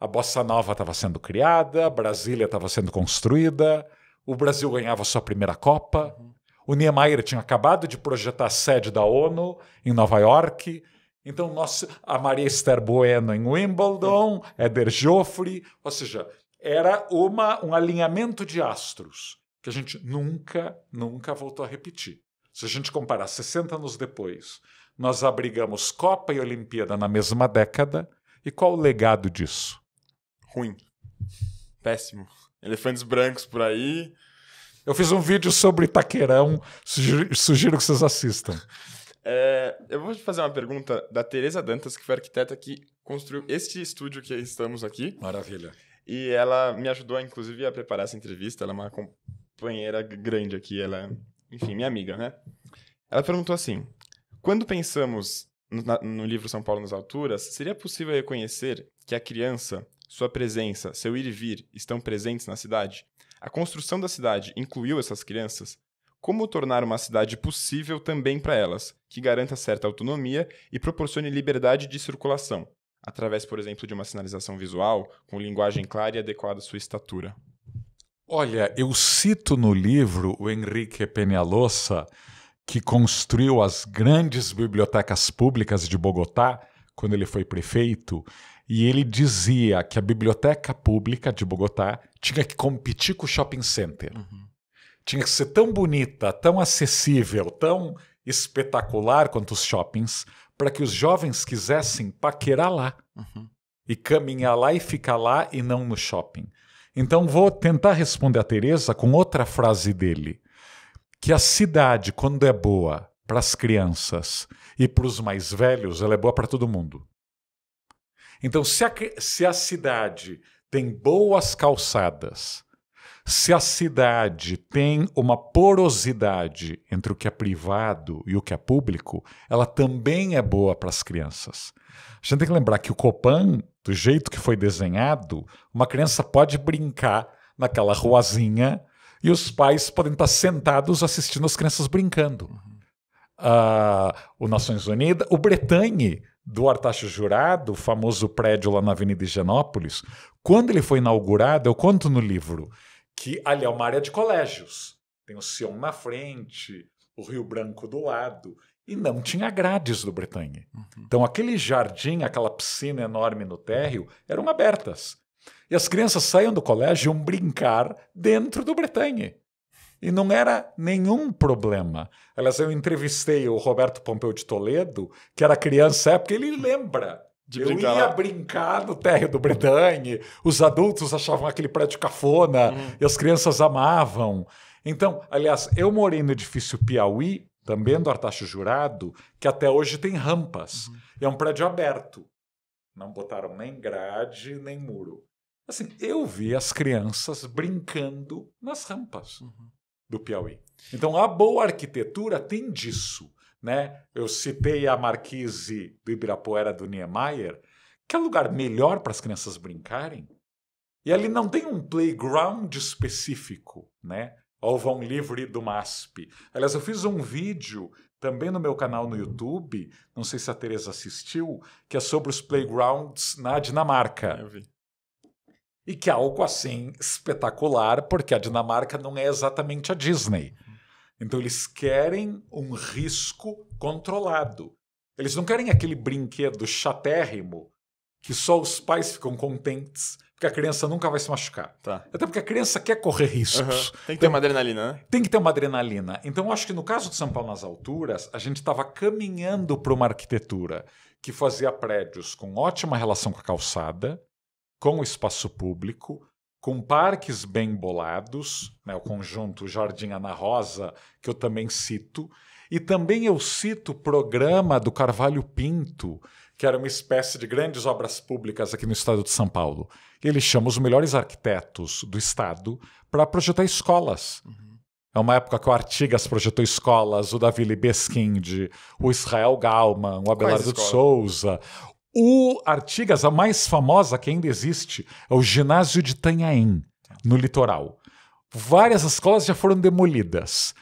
A bossa nova estava sendo criada, Brasília estava sendo construída, o Brasil ganhava sua primeira Copa. Uhum. O Niemeyer tinha acabado de projetar a sede da ONU em Nova York. Então, nosso, a Maria Esther Bueno em Wimbledon, Eder Joffre, ou seja, era uma, um alinhamento de astros que a gente nunca, nunca voltou a repetir. Se a gente comparar 60 anos depois, nós abrigamos Copa e Olimpíada na mesma década, e qual o legado disso? ruim. Péssimo. Elefantes brancos por aí. Eu fiz um vídeo sobre Itaquerão, sugiro, sugiro que vocês assistam. É, eu vou fazer uma pergunta da Tereza Dantas, que foi a arquiteta que construiu este estúdio que estamos aqui. Maravilha. E ela me ajudou, inclusive, a preparar essa entrevista. Ela é uma companheira grande aqui, ela enfim, minha amiga, né? Ela perguntou assim: quando pensamos no, na, no livro São Paulo nas Alturas, seria possível reconhecer que a criança sua presença, seu ir e vir estão presentes na cidade? A construção da cidade incluiu essas crianças? Como tornar uma cidade possível também para elas, que garanta certa autonomia e proporcione liberdade de circulação, através, por exemplo, de uma sinalização visual com linguagem clara e adequada à sua estatura? Olha, eu cito no livro o Henrique Penialossa, que construiu as grandes bibliotecas públicas de Bogotá quando ele foi prefeito, e ele dizia que a biblioteca pública de Bogotá tinha que competir com o shopping center. Uhum. Tinha que ser tão bonita, tão acessível, tão espetacular quanto os shoppings, para que os jovens quisessem paquerar lá uhum. e caminhar lá e ficar lá e não no shopping. Então vou tentar responder a Teresa com outra frase dele, que a cidade quando é boa para as crianças e para os mais velhos, ela é boa para todo mundo. Então, se a, se a cidade tem boas calçadas, se a cidade tem uma porosidade entre o que é privado e o que é público, ela também é boa para as crianças. A gente tem que lembrar que o Copan, do jeito que foi desenhado, uma criança pode brincar naquela ruazinha e os pais podem estar sentados assistindo as crianças brincando. Uh, o Nações Unidas, o Bretagne do Artaxo Jurado, o famoso prédio lá na Avenida Higienópolis, quando ele foi inaugurado, eu conto no livro que ali é uma área de colégios. Tem o Sion na frente, o Rio Branco do lado, e não tinha grades do Bretanha. Uhum. Então aquele jardim, aquela piscina enorme no térreo, eram abertas. E as crianças saíam do colégio e iam brincar dentro do Bretanha. E não era nenhum problema. Aliás, eu entrevistei o Roberto Pompeu de Toledo, que era criança época, ele lembra eu brincar. ia brincar no térreo do Bretagne, os adultos achavam aquele prédio cafona uhum. e as crianças amavam. Então, aliás, eu morei no edifício Piauí, também do Artaxo Jurado, que até hoje tem rampas. Uhum. É um prédio aberto. Não botaram nem grade, nem muro. Assim, eu vi as crianças brincando nas rampas. Uhum do Piauí. Então, a boa arquitetura tem disso. Né? Eu citei a Marquise do Ibirapuera do Niemeyer. Que é lugar melhor para as crianças brincarem? E ali não tem um playground específico, né? Ao vão livre do MASP. Aliás, eu fiz um vídeo também no meu canal no YouTube, não sei se a Tereza assistiu, que é sobre os playgrounds na Dinamarca. Eu vi. E que é algo assim espetacular, porque a Dinamarca não é exatamente a Disney. Então eles querem um risco controlado. Eles não querem aquele brinquedo chatérrimo que só os pais ficam contentes, porque a criança nunca vai se machucar. Tá. Até porque a criança quer correr riscos. Uhum. Tem que ter então, uma adrenalina, né? Tem que ter uma adrenalina. Então, eu acho que no caso de São Paulo nas alturas, a gente estava caminhando para uma arquitetura que fazia prédios com ótima relação com a calçada, com o espaço público, com parques bem bolados, né, o conjunto Jardim Ana Rosa, que eu também cito, e também eu cito o programa do Carvalho Pinto, que era uma espécie de grandes obras públicas aqui no estado de São Paulo. Ele chama os melhores arquitetos do estado para projetar escolas. Uhum. É uma época que o Artigas projetou escolas, o Davi Libeskind, o Israel Galman, o Abelardo de Souza, o Artigas, a mais famosa que ainda existe, é o ginásio de Tanhaém, no litoral. Várias escolas já foram demolidas.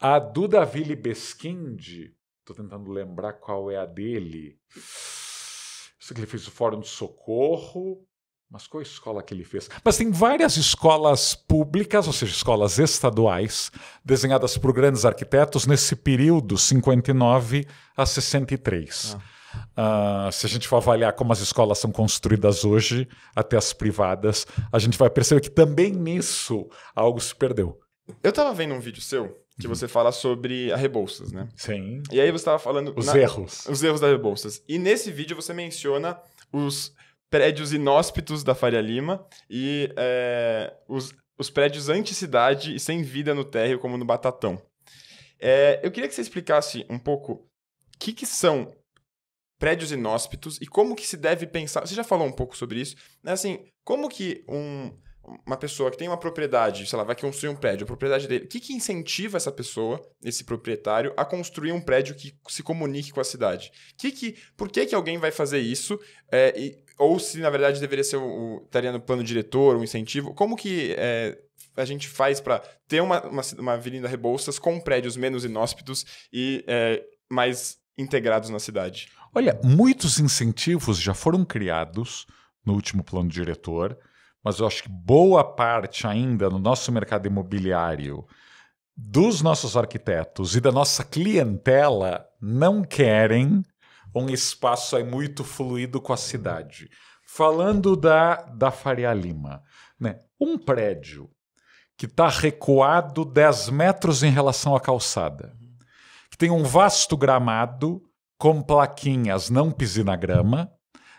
A Duda Ville Besquinde, estou tentando lembrar qual é a dele. Isso que ele fez o Fórum de Socorro, mas qual escola que ele fez? Mas tem várias escolas públicas, ou seja, escolas estaduais, desenhadas por grandes arquitetos nesse período 59 a 63. Ah. Uh, se a gente for avaliar como as escolas são construídas hoje, até as privadas, a gente vai perceber que também nisso algo se perdeu. Eu estava vendo um vídeo seu que uhum. você fala sobre a Rebouças, né? Sim. E aí você estava falando. Os na... erros. Os erros da Rebouças. E nesse vídeo você menciona os prédios inóspitos da Faria Lima e é, os, os prédios anti-cidade e sem vida no térreo, como no Batatão. É, eu queria que você explicasse um pouco o que, que são prédios inóspitos e como que se deve pensar. Você já falou um pouco sobre isso, né? Assim, como que um, uma pessoa que tem uma propriedade, sei lá, vai construir um prédio, a propriedade dele, o que, que incentiva essa pessoa, esse proprietário, a construir um prédio que se comunique com a cidade? Que que, por que, que alguém vai fazer isso? É, e, ou se, na verdade, deveria ser o, estaria no plano diretor, um incentivo? Como que é, a gente faz para ter uma, uma, uma, Avenida Rebouças com prédios menos inóspitos e é, mais integrados na cidade? Olha, muitos incentivos já foram criados no último plano diretor, mas eu acho que boa parte ainda no nosso mercado imobiliário dos nossos arquitetos e da nossa clientela não querem um espaço aí muito fluido com a cidade. Falando da, da Faria Lima, né? um prédio que está recuado 10 metros em relação à calçada, que tem um vasto gramado com plaquinhas não pise na grama,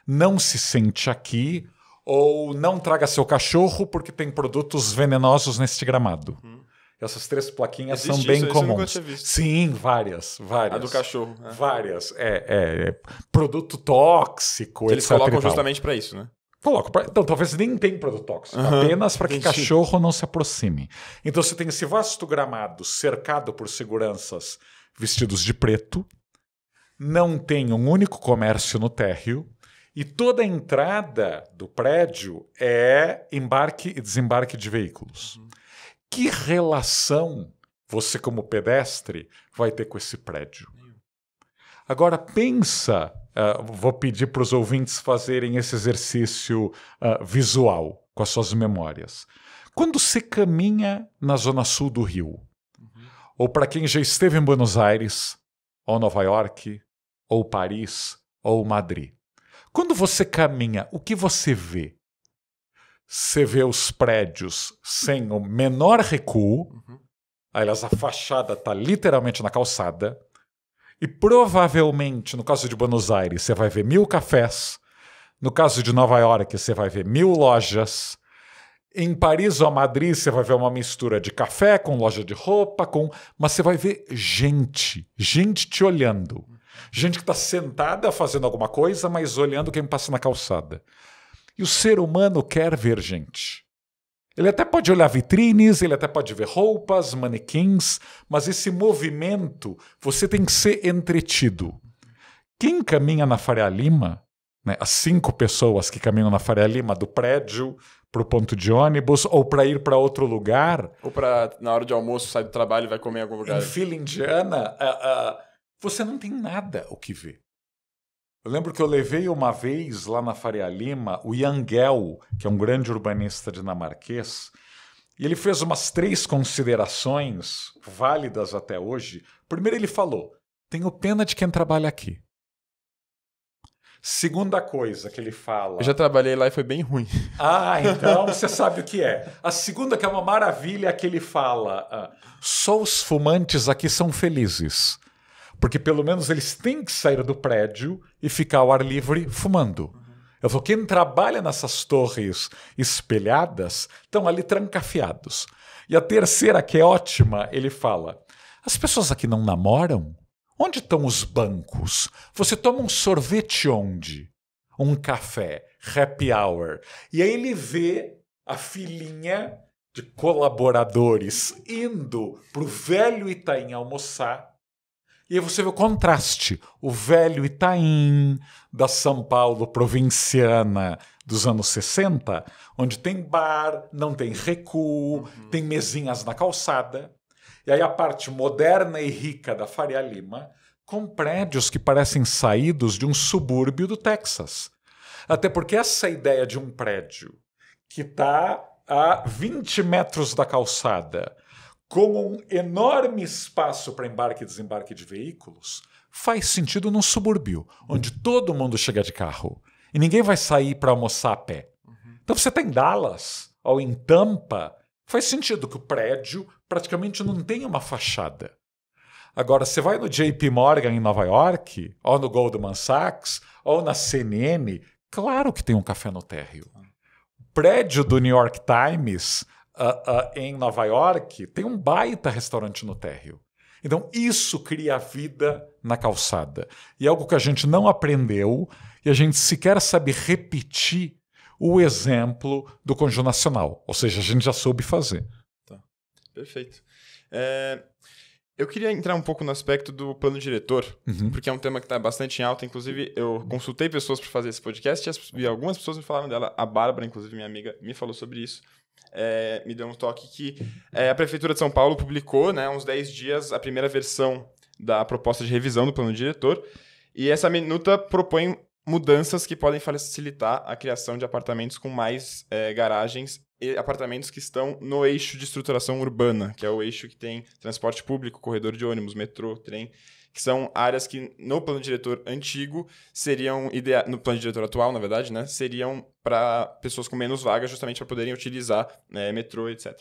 não se sente aqui ou não traga seu cachorro porque tem produtos venenosos neste gramado. Hum. Essas três plaquinhas Existe são bem isso, comuns. Isso eu visto. Sim, várias, várias. A do cachorro. Né? Várias. É, é, é, produto tóxico, Eles colocam justamente para isso, né? Coloco pra... Então, talvez nem tem produto tóxico, uhum. apenas para que cachorro não se aproxime. Então, você tem esse vasto gramado cercado por seguranças vestidos de preto, não tem um único comércio no térreo e toda a entrada do prédio é embarque e desembarque de veículos. Uhum. Que relação você, como pedestre, vai ter com esse prédio? Agora, pensa. Uh, vou pedir para os ouvintes fazerem esse exercício uh, visual com as suas memórias. Quando você caminha na zona sul do Rio, uhum. ou para quem já esteve em Buenos Aires, ou Nova York, ou Paris, ou Madrid. Quando você caminha, o que você vê? Você vê os prédios sem o menor recuo, uhum. aliás, a fachada está literalmente na calçada, e provavelmente, no caso de Buenos Aires, você vai ver mil cafés, no caso de Nova York, você vai ver mil lojas. Em Paris ou Madrid, você vai ver uma mistura de café com loja de roupa, com, mas você vai ver gente, gente te olhando. Gente que está sentada fazendo alguma coisa, mas olhando quem passa na calçada. E o ser humano quer ver gente. Ele até pode olhar vitrines, ele até pode ver roupas, manequins, mas esse movimento você tem que ser entretido. Quem caminha na Faria Lima, né, as cinco pessoas que caminham na Faria Lima, do prédio para o ponto de ônibus ou para ir para outro lugar. Ou para, na hora de almoço, sair do trabalho e vai comer em algum lugar. Em fila indiana, você não tem nada o que ver. Eu lembro que eu levei uma vez lá na Faria Lima o Yangel, que é um grande urbanista dinamarquês, e ele fez umas três considerações válidas até hoje. Primeiro, ele falou: tenho pena de quem trabalha aqui. Segunda coisa que ele fala. Eu já trabalhei lá e foi bem ruim. Ah, então você sabe o que é. A segunda, que é uma maravilha, é que ele fala: ah, só os fumantes aqui são felizes. Porque pelo menos eles têm que sair do prédio e ficar ao ar livre fumando. Uhum. Eu falo, quem trabalha nessas torres espelhadas estão ali trancafiados. E a terceira, que é ótima, ele fala: as pessoas aqui não namoram? Onde estão os bancos? Você toma um sorvete onde? Um café, happy hour. E aí ele vê a filhinha de colaboradores indo para o velho Itaim almoçar e aí você vê o contraste. O velho Itaim, da São Paulo provinciana dos anos 60, onde tem bar, não tem recuo, uhum. tem mesinhas na calçada. E aí a parte moderna e rica da Faria Lima, com prédios que parecem saídos de um subúrbio do Texas. Até porque essa ideia de um prédio que está a 20 metros da calçada, com um enorme espaço para embarque e desembarque de veículos, faz sentido num subúrbio, onde todo mundo chega de carro e ninguém vai sair para almoçar a pé. Uhum. Então você tem Dallas ou em Tampa, faz sentido que o prédio praticamente não tem uma fachada. Agora, você vai no JP Morgan em Nova York, ou no Goldman Sachs, ou na CNN, claro que tem um café no térreo. Ah. O prédio do New York Times uh, uh, em Nova York, tem um baita restaurante no térreo. Então, isso cria a vida na calçada. E é algo que a gente não aprendeu e a gente sequer sabe repetir o exemplo do Conjunto nacional. Ou seja, a gente já soube fazer. Tá. Perfeito. É, eu queria entrar um pouco no aspecto do plano diretor, uhum. porque é um tema que está bastante em alta. Inclusive, eu consultei pessoas para fazer esse podcast e, e, algumas pessoas me falaram dela. A Bárbara, inclusive, minha amiga, me falou sobre isso é, me deu um toque que é, a Prefeitura de São Paulo publicou, né, uns 10 dias, a primeira versão da proposta de revisão do plano diretor. E essa minuta propõe mudanças que podem facilitar a criação de apartamentos com mais é, garagens e apartamentos que estão no eixo de estruturação urbana, que é o eixo que tem transporte público, corredor de ônibus, metrô, trem que são áreas que no plano diretor antigo seriam no plano diretor atual, na verdade, né, seriam para pessoas com menos vagas, justamente para poderem utilizar né, metrô, etc.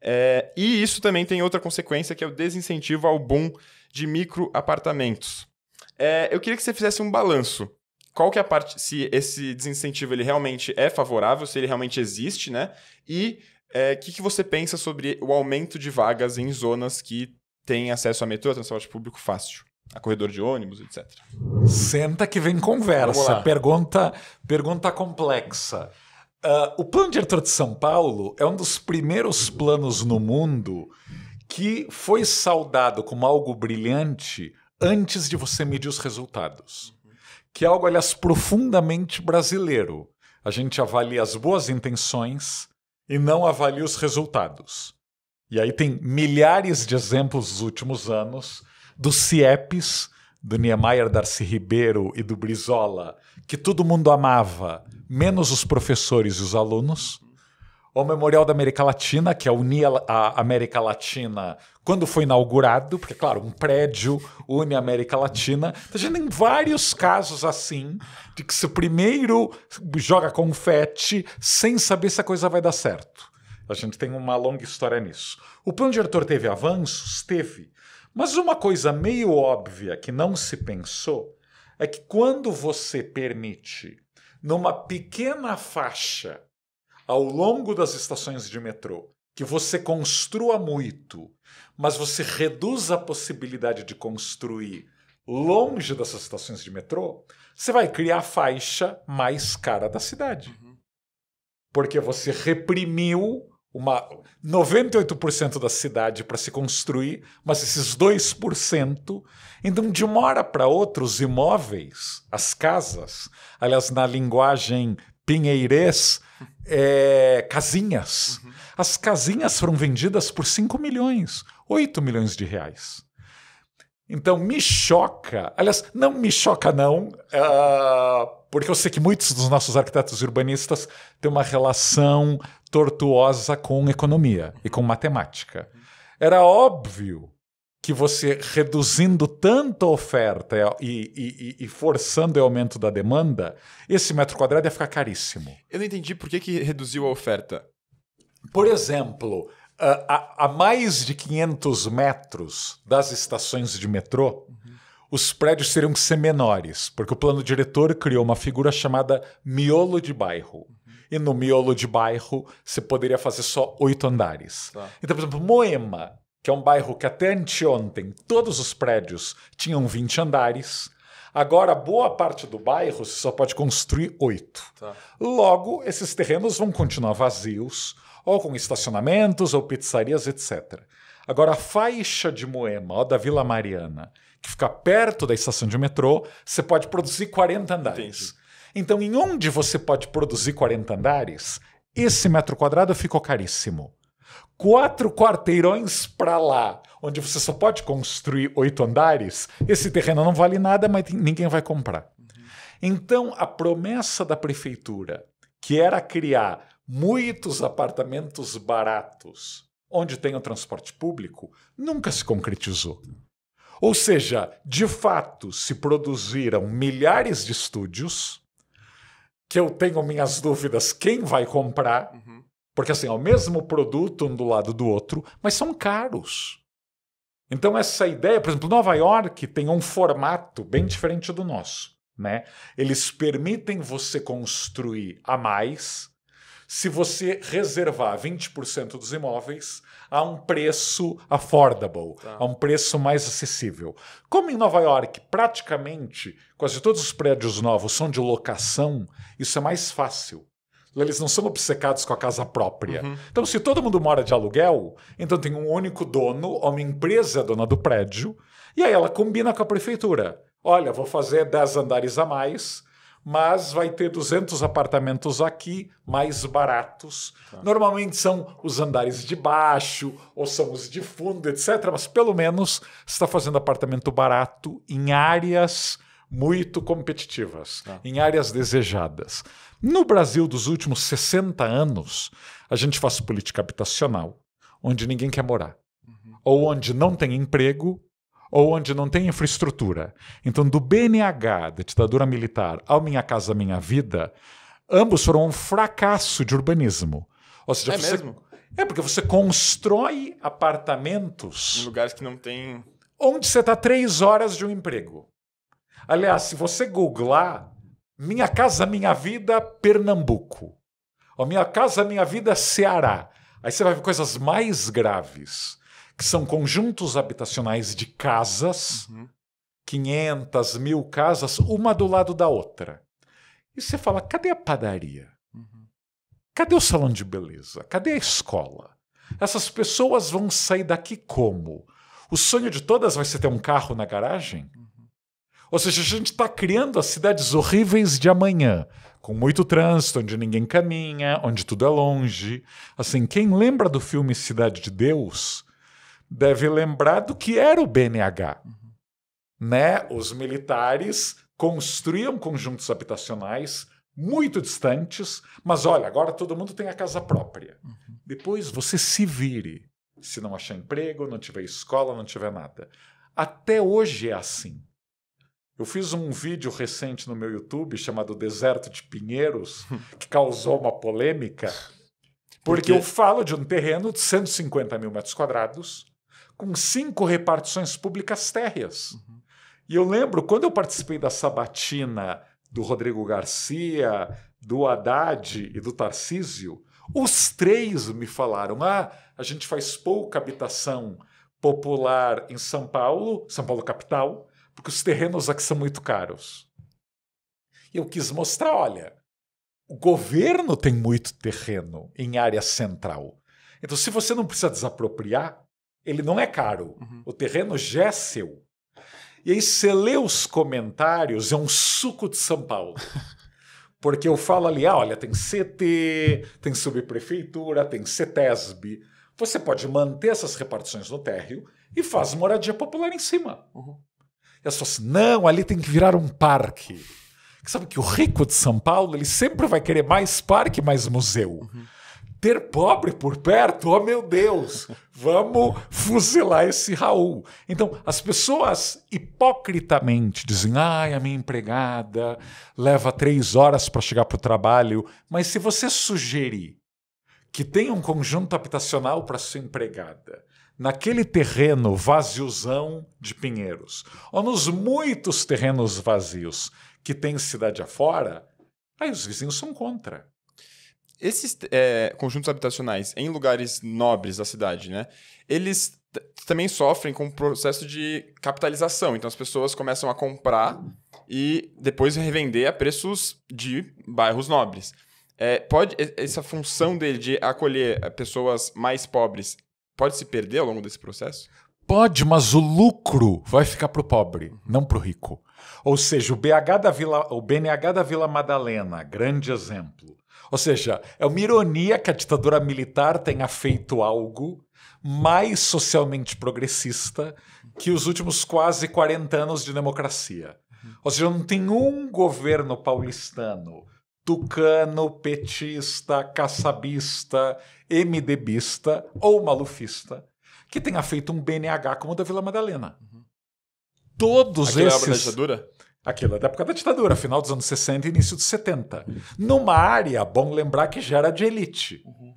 É, e isso também tem outra consequência, que é o desincentivo ao boom de microapartamentos. É, eu queria que você fizesse um balanço. Qual que é a parte, se esse desincentivo ele realmente é favorável, se ele realmente existe, né? E o é, que, que você pensa sobre o aumento de vagas em zonas que tem acesso a metrô, transporte público fácil, a corredor de ônibus, etc. Senta que vem conversa. Pergunta, pergunta complexa. Uh, o plano diretor de São Paulo é um dos primeiros planos no mundo que foi saudado como algo brilhante antes de você medir os resultados. Que é algo, aliás, profundamente brasileiro. A gente avalia as boas intenções e não avalia os resultados. E aí tem milhares de exemplos dos últimos anos dos CIEPs, do Niemeyer Darcy Ribeiro e do Brizola, que todo mundo amava, menos os professores e os alunos. O Memorial da América Latina, que é unia a América Latina quando foi inaugurado, porque, claro, um prédio une a América Latina. Então, a gente tem vários casos assim, de que se primeiro joga confete sem saber se a coisa vai dar certo. A gente tem uma longa história nisso. O plano diretor teve avanços? Teve. Mas uma coisa meio óbvia que não se pensou é que quando você permite, numa pequena faixa ao longo das estações de metrô, que você construa muito, mas você reduz a possibilidade de construir longe dessas estações de metrô, você vai criar a faixa mais cara da cidade. Uhum. Porque você reprimiu uma 98% da cidade para se construir, mas esses 2%, então de uma hora para outra os imóveis, as casas, aliás na linguagem pinheirês, é, casinhas. Uhum. As casinhas foram vendidas por 5 milhões, 8 milhões de reais. Então me choca, aliás, não me choca não, uh, porque eu sei que muitos dos nossos arquitetos urbanistas têm uma relação tortuosa com economia e com matemática. Era óbvio que você reduzindo tanto a oferta e, e, e, forçando o aumento da demanda, esse metro quadrado ia ficar caríssimo. Eu não entendi por que, que reduziu a oferta. Por exemplo, ah, a, a, mais de 500 metros das estações de metrô, uhum. os prédios teriam que ser menores, porque o plano diretor criou uma figura chamada miolo de bairro. E no miolo de bairro, você poderia fazer só oito andares. Tá. Então, por exemplo, Moema, que é um bairro que até anteontem todos os prédios tinham 20 andares. Agora, boa parte do bairro você só pode construir oito. Tá. Logo, esses terrenos vão continuar vazios ou com estacionamentos ou pizzarias, etc. Agora, a faixa de Moema, ó, da Vila Mariana, que fica perto da estação de metrô, você pode produzir 40 andares. Entendi. Então, em onde você pode produzir 40 andares, esse metro quadrado ficou caríssimo. Quatro quarteirões para lá, onde você só pode construir oito andares, esse terreno não vale nada, mas ninguém vai comprar. Uhum. Então, a promessa da prefeitura, que era criar muitos apartamentos baratos, onde tem o transporte público, nunca se concretizou. Ou seja, de fato, se produziram milhares de estúdios, que eu tenho minhas dúvidas quem vai comprar, uhum. porque assim, é o mesmo produto um do lado do outro, mas são caros. Então, essa ideia, por exemplo, Nova York tem um formato bem diferente do nosso. Né? Eles permitem você construir a mais, se você reservar 20% dos imóveis a um preço affordable, tá. a um preço mais acessível. Como em Nova York, praticamente quase todos os prédios novos são de locação, isso é mais fácil. Eles não são obcecados com a casa própria. Uhum. Então, se todo mundo mora de aluguel, então tem um único dono, uma empresa dona do prédio, e aí ela combina com a prefeitura. Olha, vou fazer 10 andares a mais, mas vai ter 200 apartamentos aqui, mais baratos. Tá. Normalmente são os andares de baixo, ou são os de fundo, etc. Mas pelo menos está fazendo apartamento barato em áreas muito competitivas, tá. em áreas desejadas. No Brasil dos últimos 60 anos, a gente faz política habitacional, onde ninguém quer morar, uhum. ou onde não tem emprego ou onde não tem infraestrutura. Então, do BNH, da ditadura militar, ao Minha Casa Minha Vida, ambos foram um fracasso de urbanismo. Ou seja, é você... mesmo? É, porque você constrói apartamentos. Em lugares que não tem. Onde você está três horas de um emprego. Aliás, se você googlar Minha Casa Minha Vida Pernambuco, ou Minha Casa Minha Vida Ceará, aí você vai ver coisas mais graves que são conjuntos habitacionais de casas, uhum. 500 mil casas, uma do lado da outra. E você fala: cadê a padaria? Uhum. Cadê o salão de beleza? Cadê a escola? Essas pessoas vão sair daqui como? O sonho de todas vai ser ter um carro na garagem? Uhum. Ou seja, a gente está criando as cidades horríveis de amanhã, com muito trânsito, onde ninguém caminha, onde tudo é longe. Assim, quem lembra do filme Cidade de Deus, deve lembrar do que era o BNH. Uhum. Né? Os militares construíam conjuntos habitacionais muito distantes, mas olha, agora todo mundo tem a casa própria. Uhum. Depois você se vire, se não achar emprego, não tiver escola, não tiver nada. Até hoje é assim. Eu fiz um vídeo recente no meu YouTube chamado Deserto de Pinheiros, que causou uma polêmica, porque, porque eu falo de um terreno de 150 mil metros quadrados, com cinco repartições públicas térreas. Uhum. E eu lembro, quando eu participei da sabatina do Rodrigo Garcia, do Haddad e do Tarcísio, os três me falaram: ah, a gente faz pouca habitação popular em São Paulo, São Paulo capital, porque os terrenos aqui são muito caros. Eu quis mostrar, olha, o governo tem muito terreno em área central. Então, se você não precisa desapropriar, ele não é caro. Uhum. O terreno já é seu. E aí você lê os comentários, é um suco de São Paulo. Porque eu falo ali, ah, olha, tem CT, tem subprefeitura, tem CETESB. Você pode manter essas repartições no térreo e faz moradia popular em cima. Uhum. E as pessoas, não, ali tem que virar um parque. sabe que o rico de São Paulo, ele sempre vai querer mais parque, mais museu. Uhum ter pobre por perto, oh meu Deus, vamos fuzilar esse Raul. Então, as pessoas hipocritamente dizem: ai, a minha empregada leva três horas para chegar para o trabalho, mas se você sugerir que tenha um conjunto habitacional para sua empregada, naquele terreno vaziozão de Pinheiros, ou nos muitos terrenos vazios que tem cidade afora, aí os vizinhos são contra esses é, conjuntos habitacionais em lugares nobres da cidade, né? Eles também sofrem com o processo de capitalização. Então as pessoas começam a comprar e depois revender a preços de bairros nobres. É, pode essa função dele de acolher é, pessoas mais pobres pode se perder ao longo desse processo? Pode, mas o lucro vai ficar para o pobre, não para o rico. Ou seja, o BH da Vila, o BNH da Vila Madalena, grande exemplo, ou seja, é uma ironia que a ditadura militar tenha feito algo mais socialmente progressista que os últimos quase 40 anos de democracia. Ou seja, não tem um governo paulistano, tucano, petista, caçabista, MDBista ou malufista que tenha feito um BNH como o da Vila Madalena. Uhum. Todos Aquela esses. Obra da ditadura? Aquilo é da época da ditadura, final dos anos 60 e início dos 70. Numa área, bom lembrar que já era de elite, uhum.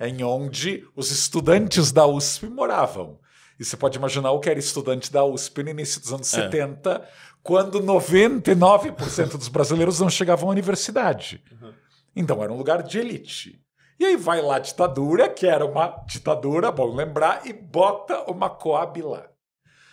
em onde os estudantes da USP moravam. E você pode imaginar o que era estudante da USP no início dos anos é. 70, quando 99% dos brasileiros não chegavam à universidade. Uhum. Então era um lugar de elite. E aí vai lá a ditadura, que era uma ditadura, bom lembrar, e bota uma Coab lá.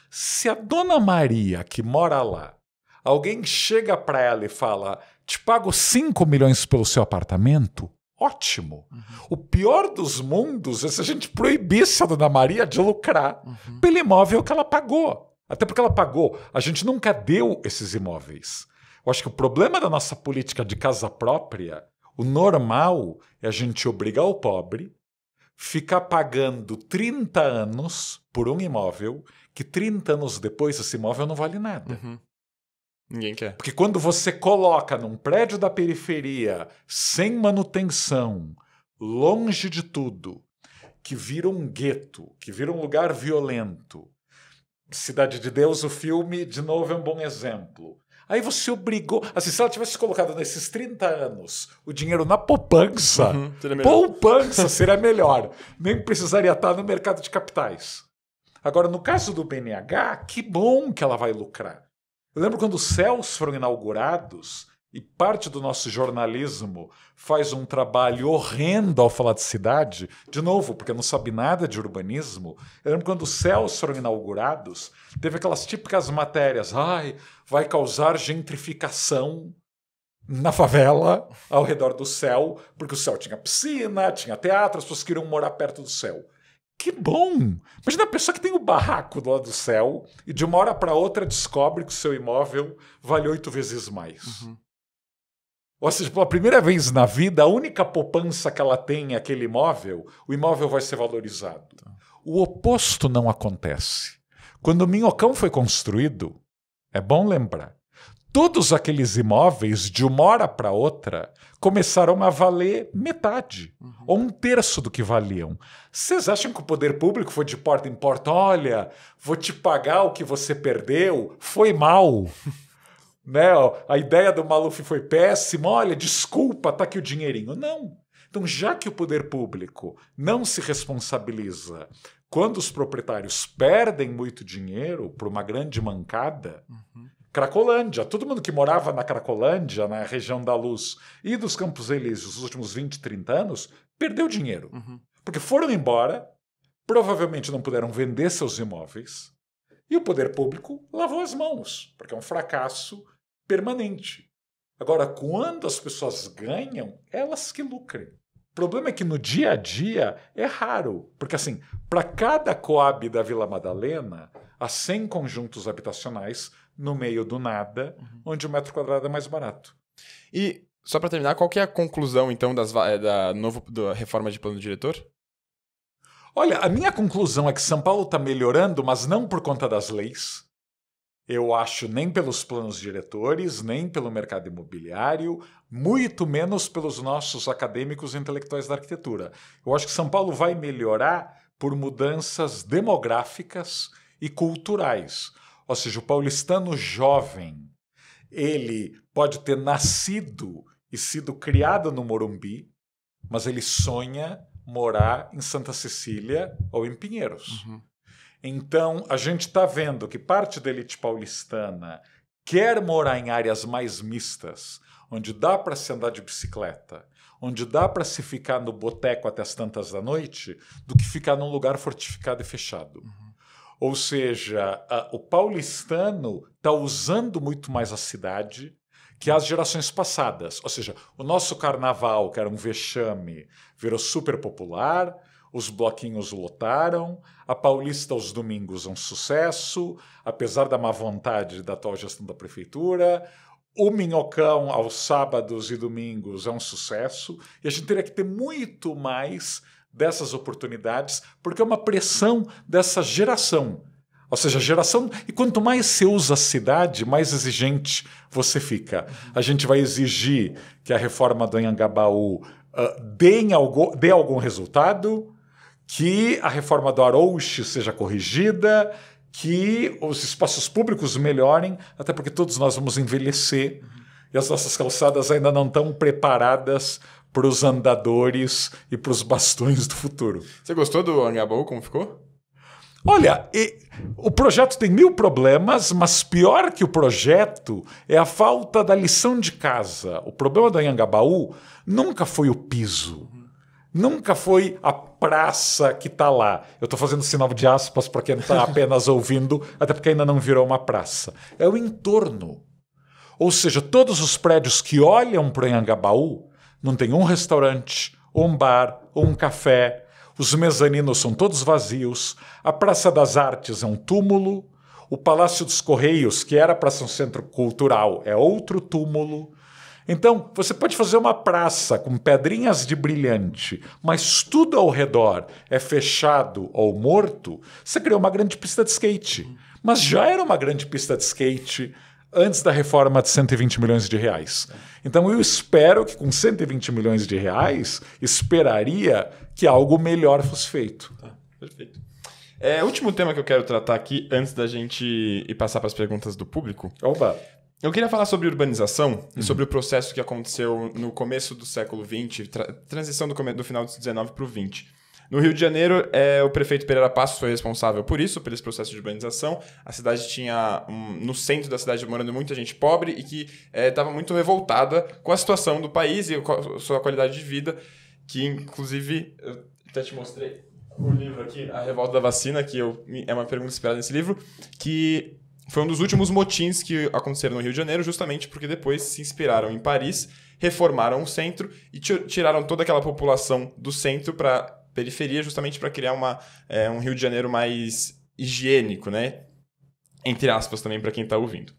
Se a dona Maria, que mora lá, alguém chega para ela e fala: te pago 5 milhões pelo seu apartamento, ótimo. Uhum. O pior dos mundos é se a gente proibisse a dona Maria de lucrar uhum. pelo imóvel que ela pagou. Até porque ela pagou, a gente nunca deu esses imóveis. Eu acho que o problema da nossa política de casa própria, o normal é a gente obrigar o pobre ficar pagando 30 anos por um imóvel que 30 anos depois esse imóvel não vale nada. Uhum. Ninguém quer. Porque quando você coloca num prédio da periferia, sem manutenção, longe de tudo, que vira um gueto, que vira um lugar violento. Cidade de Deus, o filme, de novo, é um bom exemplo. Aí você obrigou. Assim, se ela tivesse colocado nesses 30 anos o dinheiro na poupança, uhum, seria poupança seria melhor. Nem precisaria estar no mercado de capitais. Agora, no caso do BNH, que bom que ela vai lucrar. Eu lembro quando os céus foram inaugurados e parte do nosso jornalismo faz um trabalho horrendo ao falar de cidade, de novo, porque não sabe nada de urbanismo. Eu lembro quando os céus foram inaugurados, teve aquelas típicas matérias, ai, vai causar gentrificação na favela, ao redor do céu, porque o céu tinha piscina, tinha teatro, as pessoas queriam morar perto do céu. Que bom! Imagina a pessoa que tem o um barraco do lado do céu e de uma hora para outra descobre que o seu imóvel vale oito vezes mais. Uhum. Ou seja, assim, tipo, pela primeira vez na vida, a única poupança que ela tem é aquele imóvel, o imóvel vai ser valorizado. Tá. O oposto não acontece. Quando o Minhocão foi construído, é bom lembrar, todos aqueles imóveis, de uma hora para outra, começaram a valer metade uhum. ou um terço do que valiam. Vocês acham que o poder público foi de porta em porta? Olha, vou te pagar o que você perdeu, foi mal. né? A ideia do Maluf foi péssima, olha, desculpa, tá aqui o dinheirinho. Não. Então, já que o poder público não se responsabiliza quando os proprietários perdem muito dinheiro por uma grande mancada, uhum Cracolândia, todo mundo que morava na Cracolândia, na região da luz e dos Campos Elíseos nos últimos 20, 30 anos, perdeu dinheiro. Uhum. Porque foram embora, provavelmente não puderam vender seus imóveis, e o poder público lavou as mãos, porque é um fracasso permanente. Agora, quando as pessoas ganham, elas que lucrem. O problema é que no dia a dia é raro, porque assim, para cada coab da Vila Madalena, há 100 conjuntos habitacionais no meio do nada, uhum. onde o metro quadrado é mais barato. E, só para terminar, qual é a conclusão, então, das, da, novo, da reforma de plano diretor? Olha, a minha conclusão é que São Paulo está melhorando, mas não por conta das leis. Eu acho nem pelos planos diretores, nem pelo mercado imobiliário, muito menos pelos nossos acadêmicos e intelectuais da arquitetura. Eu acho que São Paulo vai melhorar por mudanças demográficas e culturais. Ou seja, o paulistano jovem, ele pode ter nascido e sido criado no Morumbi, mas ele sonha morar em Santa Cecília ou em Pinheiros. Uhum. Então, a gente está vendo que parte da elite paulistana quer morar em áreas mais mistas, onde dá para se andar de bicicleta, onde dá para se ficar no boteco até as tantas da noite, do que ficar num lugar fortificado e fechado. Uhum. Ou seja, a, o paulistano está usando muito mais a cidade que as gerações passadas. Ou seja, o nosso carnaval, que era um vexame, virou super popular, os bloquinhos lotaram, a Paulista aos domingos é um sucesso, apesar da má vontade da atual gestão da prefeitura. O Minhocão aos sábados e domingos é um sucesso, e a gente teria que ter muito mais dessas oportunidades, porque é uma pressão dessa geração. Ou seja, a geração. E quanto mais você usa a cidade, mais exigente você fica. A gente vai exigir que a reforma do Anhangabaú uh, dê, algo, dê algum resultado, que a reforma do Arouche seja corrigida, que os espaços públicos melhorem, até porque todos nós vamos envelhecer e as nossas calçadas ainda não estão preparadas para os andadores e para os bastões do futuro. Você gostou do Angabaú, como ficou? Olha, o projeto tem mil problemas, mas pior que o projeto é a falta da lição de casa. O problema do Anhangabaú nunca foi o piso, nunca foi a praça que está lá. Eu estou fazendo sinal de aspas para quem está apenas ouvindo, até porque ainda não virou uma praça. É o entorno. Ou seja, todos os prédios que olham para o Anhangabaú não tem um restaurante, um bar, um café. Os mezaninos são todos vazios. A Praça das Artes é um túmulo. O Palácio dos Correios, que era para ser um centro cultural, é outro túmulo. Então, você pode fazer uma praça com pedrinhas de brilhante, mas tudo ao redor é fechado ou morto. Você criou uma grande pista de skate. Mas já era uma grande pista de skate antes da reforma de 120 milhões de reais. Então eu espero que com 120 milhões de reais, esperaria que algo melhor fosse feito. Tá, perfeito. É, último tema que eu quero tratar aqui, antes da gente ir passar para as perguntas do público. Oba! Eu queria falar sobre urbanização uhum. e sobre o processo que aconteceu no começo do século XX, tra transição do, do final do XIX para o XX. No Rio de Janeiro, é, o prefeito Pereira Passos foi responsável por isso, por esse processo de urbanização. A cidade tinha, um, no centro da cidade, morando muita gente pobre e que estava é, muito revoltada com a situação do país e a sua qualidade de vida, que inclusive, eu até te mostrei o livro aqui, A Revolta da Vacina, que eu, é uma pergunta esperada nesse livro, que foi um dos últimos motins que aconteceram no Rio de Janeiro, justamente porque depois se inspiraram em Paris, reformaram o centro e tiraram toda aquela população do centro para periferia justamente para criar uma, é, um Rio de Janeiro mais higiênico, né? Entre aspas também para quem está ouvindo.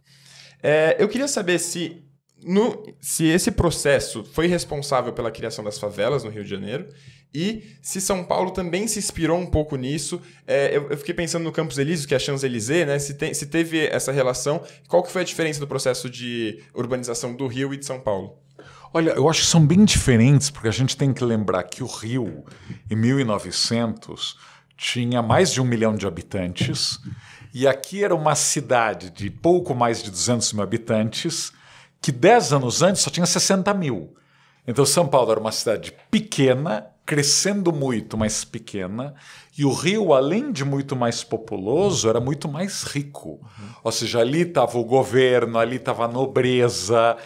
É, eu queria saber se, no, se esse processo foi responsável pela criação das favelas no Rio de Janeiro e se São Paulo também se inspirou um pouco nisso. É, eu, eu, fiquei pensando no Campos Elíseos, que é a Champs-Élysées, né? Se, se teve essa relação, qual que foi a diferença do processo de urbanização do Rio e de São Paulo? Olha, eu acho que são bem diferentes, porque a gente tem que lembrar que o Rio, em 1900, tinha mais de um milhão de habitantes, e aqui era uma cidade de pouco mais de 200 mil habitantes, que 10 anos antes só tinha 60 mil. Então, São Paulo era uma cidade pequena, crescendo muito, mas pequena, e o Rio, além de muito mais populoso, era muito mais rico. Ou seja, ali estava o governo, ali estava a nobreza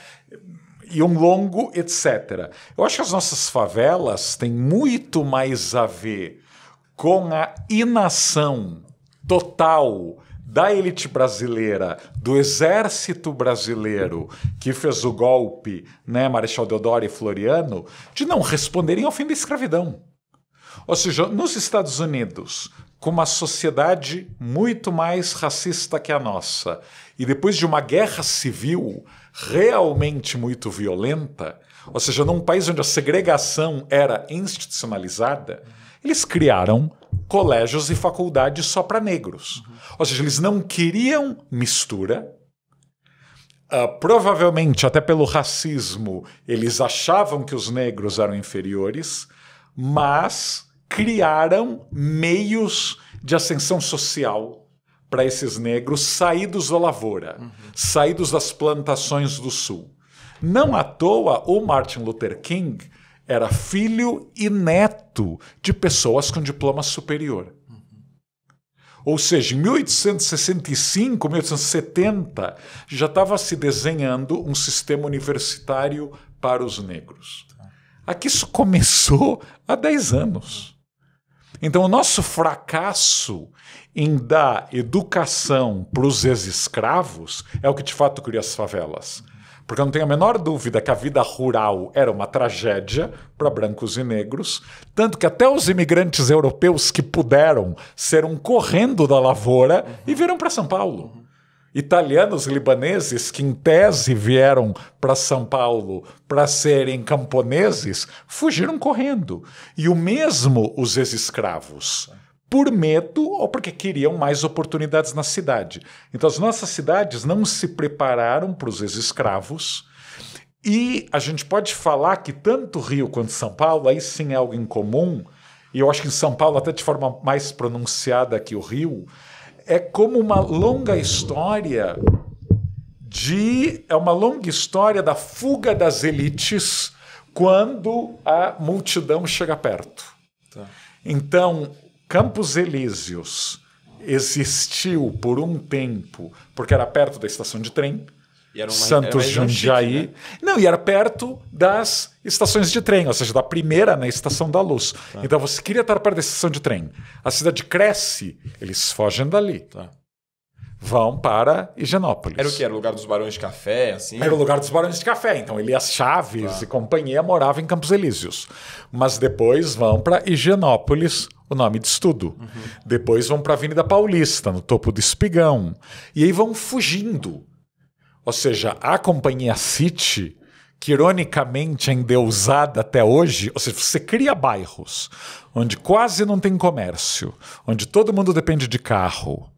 e um longo etc. Eu acho que as nossas favelas têm muito mais a ver com a inação total da elite brasileira, do exército brasileiro que fez o golpe, né, Marechal Deodoro e Floriano, de não responderem ao fim da escravidão. Ou seja, nos Estados Unidos, com uma sociedade muito mais racista que a nossa, e depois de uma guerra civil realmente muito violenta, ou seja, num país onde a segregação era institucionalizada, eles criaram colégios e faculdades só para negros. Ou seja, eles não queriam mistura. Uh, provavelmente, até pelo racismo, eles achavam que os negros eram inferiores, mas criaram meios de ascensão social para esses negros saídos da lavoura, uhum. saídos das plantações do sul. Não à toa, o Martin Luther King era filho e neto de pessoas com diploma superior. Ou seja, em 1865, 1870, já estava se desenhando um sistema universitário para os negros. Aqui isso começou há 10 anos. Então, o nosso fracasso em dar educação para os ex-escravos é o que de fato cria as favelas. Porque eu não tenho a menor dúvida que a vida rural era uma tragédia para brancos e negros, tanto que até os imigrantes europeus que puderam saíram correndo da lavoura uhum. e viram para São Paulo. Italianos, libaneses que em tese vieram para São Paulo para serem camponeses, fugiram correndo. E o mesmo os ex-escravos por medo ou porque queriam mais oportunidades na cidade. Então, as nossas cidades não se prepararam para os escravos E a gente pode falar que tanto Rio quanto São Paulo, aí sim é algo em comum. e eu acho que em São Paulo, até de forma mais pronunciada que o Rio, é como uma longa história de. É uma longa história da fuga das elites quando a multidão chega perto. Tá. Então, Campos Elíseos existiu por um tempo, porque era perto da estação de trem, uma, Santos Jundiaí. Chique, né? Não, e era perto das estações de trem, ou seja, da primeira na né, Estação da Luz. Tá. Então você queria estar perto da estação de trem. A cidade cresce, eles fogem dali. Tá vão para Higienópolis. Era o que? Era o lugar dos barões de café, assim? Era o lugar dos barões de café. Então, Elias Chaves ah. e companhia morava em Campos Elíseos. Mas depois vão para Higienópolis, o nome de estudo. Uhum. Depois vão para a Avenida Paulista, no topo do Espigão. E aí vão fugindo. Ou seja, a companhia City, que ironicamente é endeusada até hoje, ou seja, você cria bairros onde quase não tem comércio, onde todo mundo depende de carro,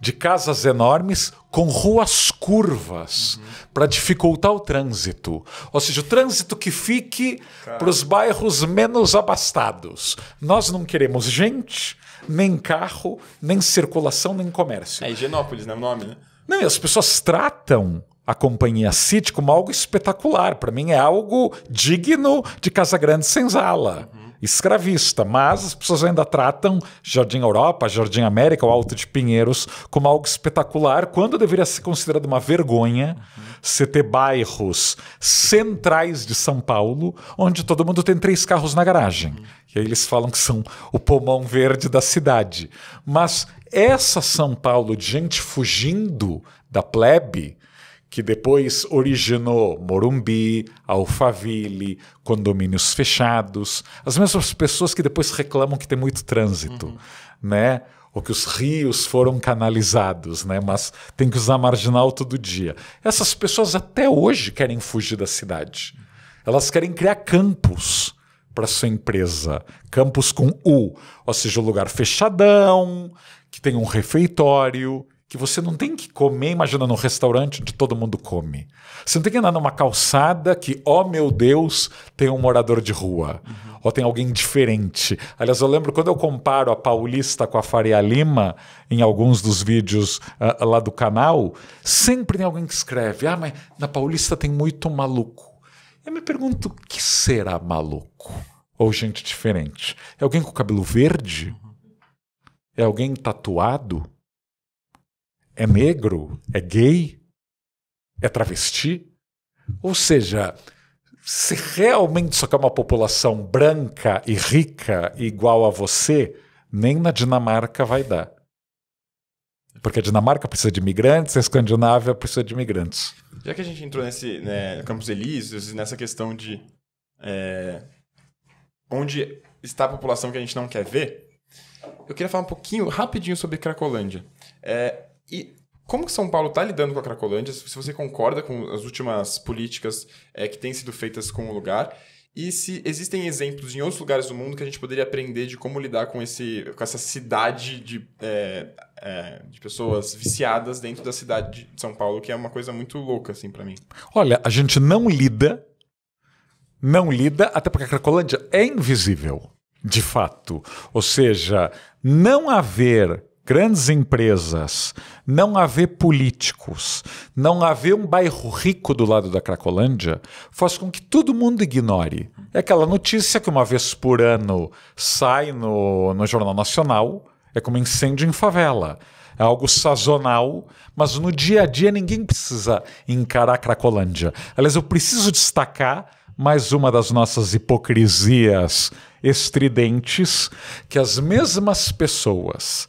de casas enormes com ruas curvas uhum. para dificultar o trânsito. Ou seja, o trânsito que fique para os bairros menos abastados. Nós não queremos gente, nem carro, nem circulação, nem comércio. É Higienópolis, né? O nome, né? Não, e as pessoas tratam a companhia City como algo espetacular. Para mim é algo digno de Casa Grande Senzala. Uhum escravista, mas as pessoas ainda tratam Jardim Europa, Jardim América o Alto de Pinheiros como algo espetacular, quando deveria ser considerado uma vergonha uhum. ter bairros centrais de São Paulo, onde todo mundo tem três carros na garagem. Uhum. E aí eles falam que são o pulmão verde da cidade. Mas essa São Paulo de gente fugindo da plebe que depois originou Morumbi, Alphaville, condomínios fechados, as mesmas pessoas que depois reclamam que tem muito trânsito, uhum. né? Ou que os rios foram canalizados, né? Mas tem que usar marginal todo dia. Essas pessoas até hoje querem fugir da cidade. Elas querem criar campos para sua empresa, campos com U, ou seja, um lugar fechadão, que tem um refeitório, que você não tem que comer, imagina, num restaurante onde todo mundo come. Você não tem que andar numa calçada que, oh meu Deus, tem um morador de rua. Uhum. Ou tem alguém diferente. Aliás, eu lembro quando eu comparo a Paulista com a Faria Lima, em alguns dos vídeos uh, lá do canal, sempre tem alguém que escreve: ah, mas na Paulista tem muito maluco. Eu me pergunto: o que será maluco? Ou gente diferente? É alguém com cabelo verde? Uhum. É alguém tatuado? é negro, é gay, é travesti. Ou seja, se realmente só quer é uma população branca e rica igual a você, nem na Dinamarca vai dar. Porque a Dinamarca precisa de imigrantes, a Escandinávia precisa de imigrantes. Já que a gente entrou nesse né, Campos Elíseos, nessa questão de é, onde está a população que a gente não quer ver, eu queria falar um pouquinho, rapidinho, sobre Cracolândia. É, e como que São Paulo está lidando com a Cracolândia? Se você concorda com as últimas políticas é, que têm sido feitas com o lugar? E se existem exemplos em outros lugares do mundo que a gente poderia aprender de como lidar com, esse, com essa cidade de, é, é, de pessoas viciadas dentro da cidade de São Paulo, que é uma coisa muito louca, assim, para mim. Olha, a gente não lida, não lida, até porque a Cracolândia é invisível, de fato. Ou seja, não haver grandes empresas, não haver políticos, não haver um bairro rico do lado da Cracolândia, faz com que todo mundo ignore. É aquela notícia que uma vez por ano sai no, no Jornal Nacional, é como incêndio em favela. É algo sazonal, mas no dia a dia ninguém precisa encarar a Cracolândia. Aliás, eu preciso destacar mais uma das nossas hipocrisias estridentes, que as mesmas pessoas